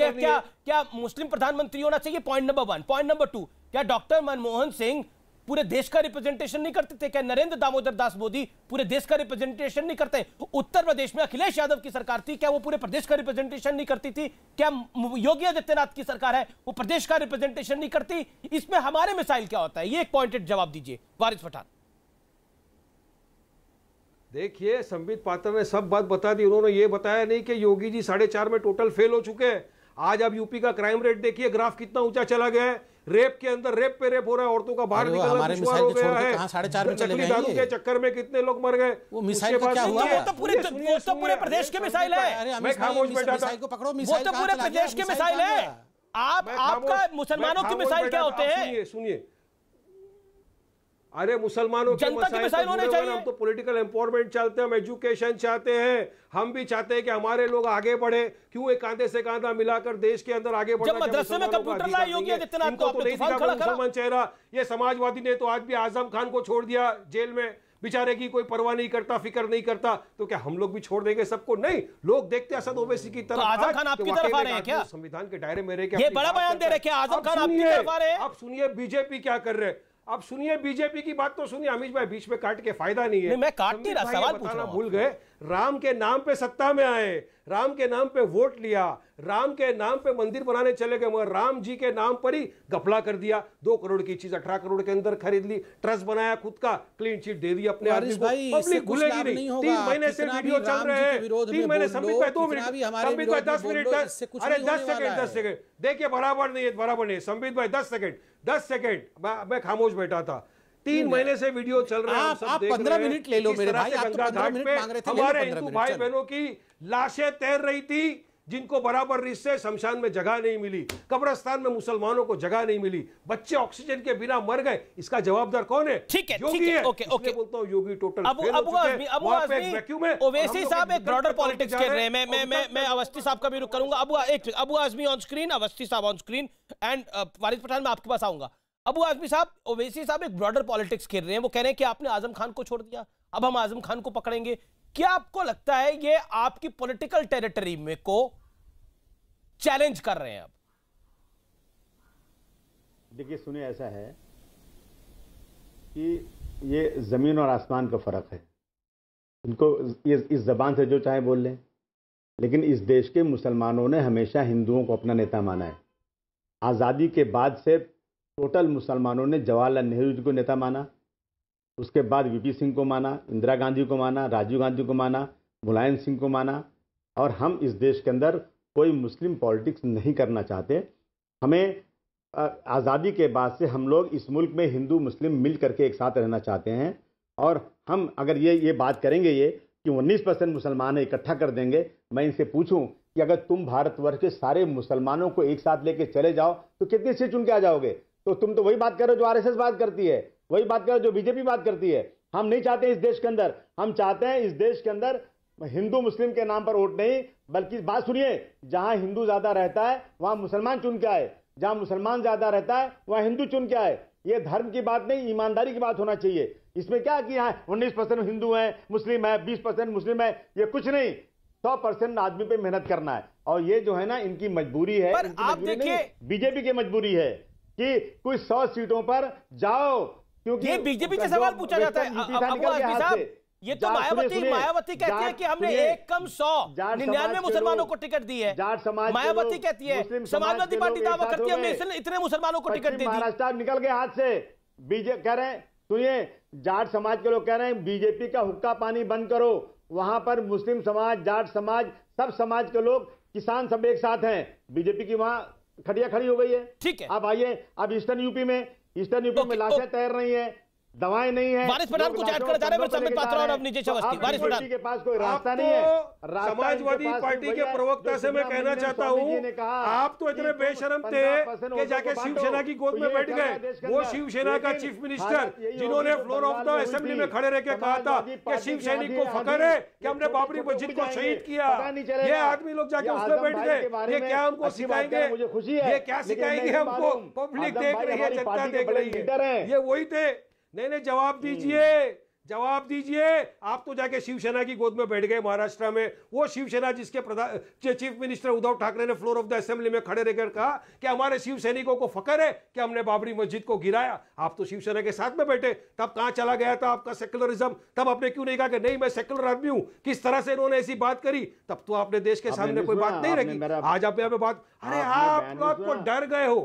A: क्या क्या मुस्लिम प्रधानमंत्री होना चाहिए point number one point number two क्या डॉक्टर मनमोहन सिंह पूरे देश का रिप्रेजेंटेशन नहीं करते थे क्या नरेंद्र दामोदर दास मोदी पूरे देश का रिप्रेजेंटेशन नहीं करते उत्तर प्रदेश में अखिलेश यादव की सरकार थी क्या वो पूरे प्रदेश का रिप्रेजेंटेशन नहीं करती थी क्या योगी आदित्यनाथ की सरकार है वो प्रदेश का रिप्रेजेंटेशन नहीं करती इसमें हमारे मिसाइल क्या होता है ये एक पॉइंटेड जवाब दीजिए वारिस पठान
E: देखिए संबित पात्र ने सब बात बता दी उन्होंने ये बताया नहीं कि योगी जी साढ़े चार में टोटल फेल हो चुके हैं आज आप यूपी का क्राइम रेट देखिए ग्राफ कितना ऊंचा चला गया है रेप के अंदर रेप पे रेप हो रहा है औरतों का बाहर निकल हो तो गया है साढ़े चार नकली दारू के चक्कर में कितने लोग मर गए वो मिसाइल का क्या हुआ तो पूरे
A: तो पूरे प्रदेश के मिसाइल है मैं खामोश बैठा था वो तो पूरे तो प्रदेश के तो मिसाइल है आप आपका मुसलमानों की मिसाइल क्या होते हैं सुनिए
E: सुनिए अरे मुसलमानों के मसाइल होने चाहिए हम तो पॉलिटिकल एम्पावरमेंट चाहते हैं हम एजुकेशन चाहते हैं हम भी चाहते हैं कि हमारे लोग आगे बढ़े क्यों एक कांधे से कांधा मिलाकर देश के अंदर आगे बढ़ा मदरसे में कंप्यूटर लाए योगी आदित्यनाथ को तो नहीं दिखा मुसलमान चेहरा ये समाजवादी ने तो आज भी आजम खान को छोड़ दिया जेल में बेचारे की कोई परवाह नहीं करता फिक्र नहीं करता तो क्या हम लोग भी छोड़ देंगे सबको नहीं लोग देखते हैं असद ओवैसी की तरफ तो आजम खान आपकी तरफ आ रहे हैं क्या संविधान के दायरे में रहे क्या ये बड़ा बयान दे रहे हैं आजम खान आपकी तरफ आ रहे हैं आप सुनिए बीजेपी क्या कर रहे हैं अब सुनिए बीजेपी की बात तो सुनिए अमित भाई बीच में काट के फायदा नहीं है नहीं, मैं काट नहीं रहा सवाल पूछ रहा भूल गए राम के नाम पे सत्ता में आए राम के नाम पे वोट लिया राम के नाम पे मंदिर बनाने चले गए मगर राम जी के नाम पर ही गपला कर दिया दो करोड़ की चीज अठारह करोड़ के अंदर खरीद ली ट्रस्ट बनाया खुद का क्लीन चीट दे दी अपने आदमी को पब्लिक नहीं, नहीं तीन महीने से वीडियो चल रहे हैं तीन महीने दो मिनट संबित भाई दस मिनट दस अरे दस सेकंड दस सेकंड देखिए बराबर नहीं है बराबर नहीं संबित भाई दस सेकंड दस सेकंड मैं खामोश बैठा था तीन महीने से वीडियो चल रहा है आप पंद्रह मिनट ले लो मेरे भाई आप तो पंद्रह मिनट मांग रहे थे हमारे हिंदू भाई बहनों की लाशें तैर रही थी जिनको बराबर रिश्ते शमशान में जगह नहीं मिली कब्रस्तान में मुसलमानों को जगह नहीं मिली बच्चे ऑक्सीजन के बिना मर गए इसका जवाबदार कौन है ठीक है योगी है ओके ओके बोलता हूँ योगी टोटल अब अब अब ओवैसी साहब एक ब्रॉडर पॉलिटिक्स कर रहे हैं मैं मैं मैं
A: तो- अवस्थी साहब का भी रुक करूंगा अब एक अबू आजमी ऑन स्क्रीन अवस्थी साहब on screen and Waris Pathan मैं आपके पास आऊंगा अबू आजमी साहब ओवैसी साहब एक ब्रॉडर पॉलिटिक्स खेल रहे हैं वो कह रहे हैं कि आपने आजम खान को छोड़ दिया अब हम आजम खान को पकड़ेंगे क्या आपको लगता है ये आपकी पॉलिटिकल टेरिटरी में को चैलेंज कर रहे हैं आप
G: देखिए सुनिए ऐसा है कि ये जमीन और आसमान का फर्क है इनको इस, इस जबान से जो चाहे बोल लें लेकिन इस देश के मुसलमानों ने हमेशा हिंदुओं को अपना नेता माना है आज़ादी के बाद से टोटल मुसलमानों ने जवाहरलाल नेहरू जी को नेता माना उसके बाद वीपी सिंह को माना इंदिरा गांधी को माना राजीव गांधी को माना मुलायम सिंह को माना और हम इस देश के अंदर कोई मुस्लिम पॉलिटिक्स नहीं करना चाहते हमें आज़ादी के बाद से हम लोग इस मुल्क में हिंदू मुस्लिम मिल करके एक साथ रहना चाहते हैं और हम अगर ये ये बात करेंगे ये कि उन्नीस परसेंट मुसलमान इकट्ठा कर देंगे मैं इनसे पूछूं कि अगर तुम भारतवर्ष के सारे मुसलमानों को एक साथ लेके चले जाओ तो कितनी सीट चुन के आ जाओगे तो तुम तो वही बात कर रहे हो जो आरएसएस बात करती है वही बात कर रहे हो जो बीजेपी बात करती है हम नहीं चाहते इस देश के अंदर हम चाहते हैं इस देश के अंदर हिंदू मुस्लिम के नाम पर वोट नहीं बल्कि बात सुनिए जहां हिंदू ज्यादा रहता है वहां मुसलमान चुन के आए जहां मुसलमान ज्यादा रहता है वहां हिंदू चुन के आए ये धर्म की बात नहीं ईमानदारी की बात होना चाहिए इसमें क्या कि यहाँ उन्नीस परसेंट हिंदू है मुस्लिम है बीस परसेंट मुस्लिम है ये कुछ नहीं सौ परसेंट आदमी पे मेहनत करना है और ये जो है ना इनकी मजबूरी है पर आप देखिए बीजेपी की मजबूरी है कि कुछ सौ सीटों पर जाओ क्योंकि ये बीजेपी से सवाल पूछा जाता है ये तो मायावती मायावती कहती है कि हमने एक
A: कम सौ निन्यानवे मुसलमानों को टिकट दी है मायावती कहती है समाजवादी पार्टी दावा करती है हमने इतने मुसलमानों को टिकट दी महाराष्ट्र
G: निकल गए हाथ से बीजेपी कह रहे हैं सुनिए जाट समाज के लोग कह रहे हैं बीजेपी का हुक्का पानी बंद करो वहां पर मुस्लिम समाज जाट समाज सब समाज के लोग किसान सब एक साथ हैं बीजेपी की वहां खटिया खड़ी हो गई है ठीक है अब आइए अब ईस्टर्न यूपी में ईस्टर्न यूपी में लाशें तैर रही है दवाएं नहीं है बारिश
A: पठान कुछ ऐड करना चाह रहे हैं समित पात्रा और अवनीश चौहस्ती बारिश पठान के पास कोई रास्ता तो नहीं है समाजवादी पार्टी के प्रवक्ता से मैं कहना चाहता हूँ आप तो इतने तो बेशरम थे कि जाके शिवसेना की गोद में तो बैठ गए वो शिवसेना का चीफ मिनिस्टर जिन्होंने फ्लोर ऑफ द असेंबली में खड़े रहकर कहा था कि शिव सैनिक को फकर है कि हमने बाबरी मस्जिद को शहीद किया
E: ये आदमी लोग जाके उसमें बैठ गए ये क्या हमको सिखाएंगे मुझे खुशी है ये क्या सिखाएंगे हमको पब्लिक देख रही है जनता देख रही है ये वही थे नहीं नहीं जवाब हम्म। दीजिए जवाब दीजिए आप तो जाके शिवसेना की गोद में बैठ गए महाराष्ट्र में वो शिवसेना जिसके प्रधान चीफ मिनिस्टर उद्धव ठाकरे ने फ्लोर ऑफ द असेंबली में खड़े रहकर कहा कि हमारे शिव सैनिकों को फकर है कि हमने बाबरी मस्जिद को गिराया आप तो शिवसेना के साथ में बैठे तब कहां चला गया था आपका सेक्युलरिज्म तब आपने क्यों नहीं कहा कि नहीं मैं सेक्युलर आदमी हूँ किस तरह से इन्होंने ऐसी बात करी तब तो आपने देश के सामने कोई बात नहीं रखी आज आप यहाँ पे बात अरे आप लोग तो डर गए हो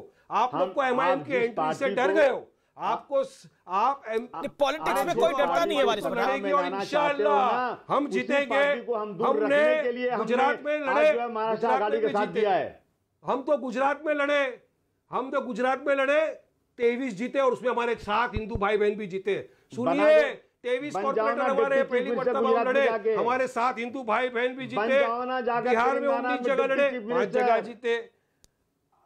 E: आप लोग को एम के एंट्री से डर गए हो आपको आप पॉलिटिक्स में कोई डरता नहीं है लड़ेगी और इंशाल्लाह हम जीतेंगे हमने गुजरात में लड़े गुजरात में जीते हम तो गुजरात में लड़े हम तो गुजरात में लड़े तेईस जीते और उसमें हमारे सात हिंदू भाई बहन भी जीते सुनिए तेईस कॉर्पोरेटर हमारे पहली मरतबा लड़े हमारे सात हिंदू भाई बहन भी जीते बिहार में उन्नीस जगह लड़े पांच जगह जीते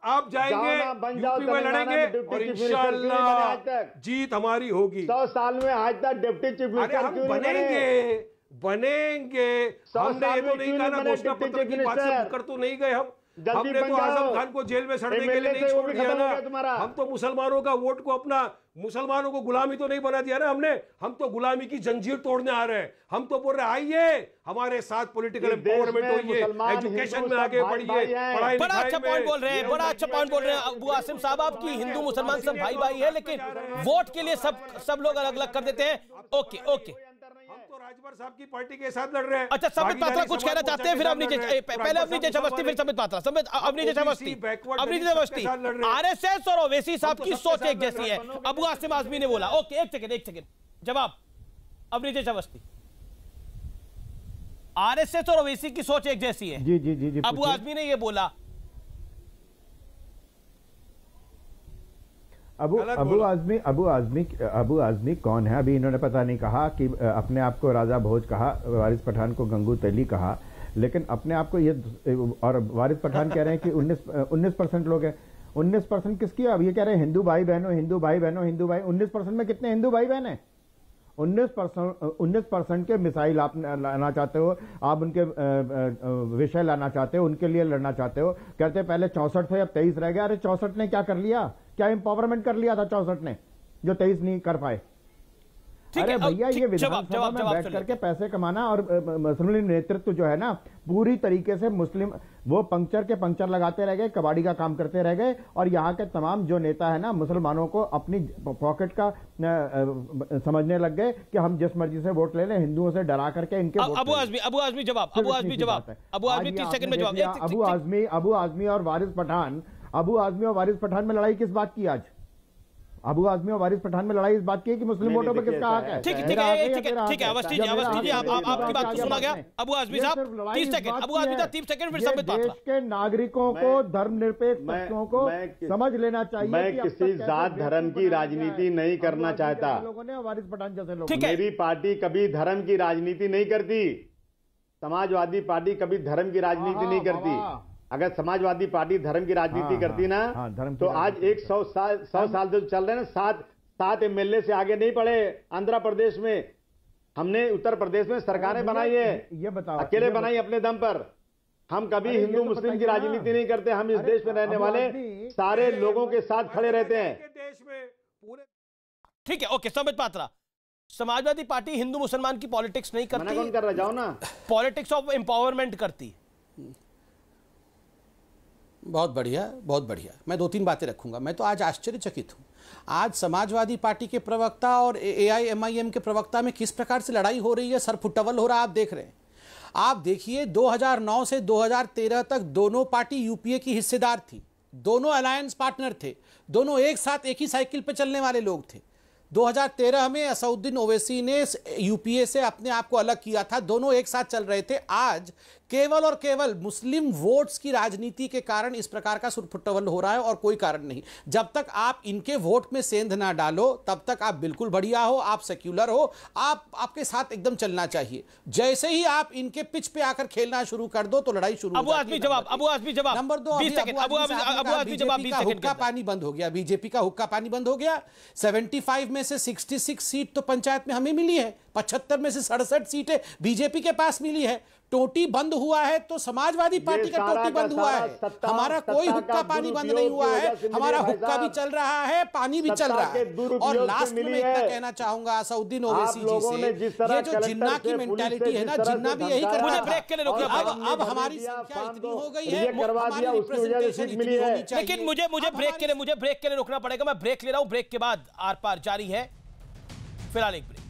E: आप जाएंगे यूपी में लड़ेंगे और इंशाल्लाह जीत हमारी होगी सौ साल में आज तक डिप्टी चीफ मिनिस्टर हम बनेंगे बनेंगे हमने ये तो नहीं कहा ना घोषणा पत्र की बात से मुकर तो नहीं गए हम हमने तो आजम खान को जेल में सड़ने के लिए नहीं छोड़ दिया ना हम तो मुसलमानों का वोट को अपना मुसलमानों को गुलामी तो नहीं बना दिया ना हमने हम तो गुलामी की जंजीर तोड़ने आ रहे हैं हम तो बोल रहे आइए हमारे साथ पॉलिटिकल एम्पावरमेंट होइए एजुकेशन में आगे बढ़िए बड़ा अच्छा पॉइंट बोल रहे हैं बड़ा अच्छा पॉइंट बोल रहे हैं अबू
A: आसिम साहब आपकी हिंदू मुसलमान सब भाई भाई है लेकिन तो वोट के लिए सब सब लोग अलग अलग कर देते हैं ओके
E: ओके राजभर साहब की पार्टी के साथ लड़ रहे हैं अच्छा समित पात्रा कुछ कहना चाहते हैं फिर
A: अब नीचे पहले अब नीचे जयश्यावस्ती फिर समित पात्रा समित अवनी अब नीचे जयश्यावस्ती आरएसएस और ओवैसी साहब की सोच एक जैसी है अबू आसिम आजमी ने बोला ओके एक सेकंड एक सेकंड जवाब अब नीचे जयश्यावस्ती आरएसएस और ओवैसी की सोच एक जैसी है जी जी जी अबू आजमी ने यह बोला
D: अबू अबू आजमी अबू आजमी अबू आजमी कौन है अभी इन्होंने पता नहीं कहा कि अपने आप को राजा भोज कहा वारिस पठान को गंगू तेली कहा लेकिन अपने आप को ये और वारिस पठान कह रहे हैं कि उन्नीस उन्नीस परसेंट लोग हैं उन्नीस परसेंट किसकी अब ये कह रहे हैं हिंदू भाई बहनों हिंदू भाई बहनों हिंदू भाई उन्नीस परसेंट में कितने हिंदू भाई बहन है उन्नीस परसेंट उन्नीस परसेंट के मिसाइल आप लाना चाहते हो आप उनके विषय लाना चाहते हो उनके लिए लड़ना चाहते हो कहते पहले चौंसठ थे अब तेईस रह गया अरे चौसठ ने क्या कर लिया क्या एम्पावरमेंट कर लिया था चौसठ ने जो तेईस नहीं कर पाए अरे भैया ये विधानसभा में बैठ करके पैसे कमाना और मुस्लिम नेतृत्व जो है ना पूरी तरीके से मुस्लिम वो पंक्चर के पंक्चर लगाते रह गए कबाड़ी का काम करते रह गए और यहाँ के तमाम जो नेता है ना मुसलमानों को अपनी पॉकेट का समझने लग गए कि हम जिस मर्जी से वोट ले लें हिंदुओं से डरा करके इनके अबू
A: आजमी अबू आजमी जवाब अबू आजमी जवाब अबू आजमी अबू
D: आजमी अबू आजमी और वारिस पठान अबू आजमी और वारिस पठान में लड़ाई किस बात की आज अबू आजमी और वारिस पठान में लड़ाई इस बात की है कि मुस्लिम वोटों पर किसका हक है ठीक ठीक है ठीक है ठीक है अवस्थी जी अवस्थी जी आप आपकी बात तो सुना गया अबू आजमी साहब 30 सेकंड अबू आजमी साहब 30 सेकंड फिर सब बात देश के नागरिकों को धर्मनिरपेक्ष पक्षों को समझ लेना चाहिए मैं किसी जात धर्म की राजनीति नहीं करना चाहता लोगों ने वारिस पठान जैसे लोग मेरी
G: पार्टी कभी धर्म की राजनीति नहीं करती समाजवादी पार्टी कभी धर्म की राजनीति हाँ, हाँ, नहीं करती हाँ, अगर समाजवादी पार्टी धर्म की राजनीति हाँ, करती हाँ, ना हाँ, धर्म तो आज एक सौ साल सौ साल जो चल रहे ना सात सात एमएलए से आगे नहीं पड़े आंध्र प्रदेश में हमने उत्तर प्रदेश में सरकारें बनाई है
D: ये बताओ अकेले बनाई अपने
G: दम पर हम कभी हिंदू तो मुस्लिम की राजनीति नहीं करते हम इस देश में रहने वाले सारे लोगों
A: के साथ खड़े रहते हैं
E: देश में पूरे
A: ठीक है ओके समझ पात्रा समाजवादी पार्टी हिंदू मुसलमान की पॉलिटिक्स नहीं करती कर जाओ ना पॉलिटिक्स ऑफ एम्पावरमेंट करती
F: बहुत बढ़िया बहुत बढ़िया मैं दो तीन बातें रखूंगा मैं तो आज आश्चर्यचकित हूँ आज समाजवादी पार्टी के प्रवक्ता और एआईएमआईएम के प्रवक्ता में किस प्रकार से लड़ाई हो रही है सर फुटवल हो रहा आप देख रहे हैं आप देखिए 2009 से 2013 तक दोनों पार्टी यूपीए की हिस्सेदार थी दोनों अलायंस पार्टनर थे दोनों एक साथ एक ही साइकिल पर चलने वाले लोग थे 2013 में असउद्दीन ओवैसी ने यूपीए से अपने आप को अलग किया था दोनों एक साथ चल रहे थे आज केवल और केवल मुस्लिम वोट्स की राजनीति के कारण इस प्रकार का सुरफुटवल हो रहा है और कोई कारण नहीं जब तक आप इनके वोट में सेंध ना डालो तब तक आप बिल्कुल बढ़िया हो आप सेक्युलर हो आप आपके साथ एकदम चलना चाहिए जैसे ही आप इनके पिच पे आकर खेलना शुरू कर दो तो लड़ाई शुरू अबू जवाब
A: अबू जवाब नंबर दो हुक्का पानी
F: बंद हो गया बीजेपी का हुक्का पानी बंद हो गया सेवेंटी में से सिक्सटी सीट तो पंचायत में हमें मिली है पचहत्तर में से सड़सठ सीटें बीजेपी के पास मिली है टोटी बंद हुआ है तो समाजवादी पार्टी का टोटी बंद हुआ है हमारा कोई हुक्का पानी बंद नहीं हुआ है हमारा हुक्का भी चल रहा है पानी भी चल रहा है और लास्ट में मैं इतना कहना चाहूंगा असउद्दीन ओवैसी जी से ये जो जिन्ना की मेंटेलिटी है ना जिन्ना भी यही कर रहा अब
A: हमारी संख्या इतनी हो गई तो है लेकिन मुझे मुझे ब्रेक के लिए मुझे ब्रेक के लिए रुकना पड़ेगा मैं ब्रेक ले रहा हूँ ब्रेक के बाद आर पार जारी है फिलहाल एक ब्रेक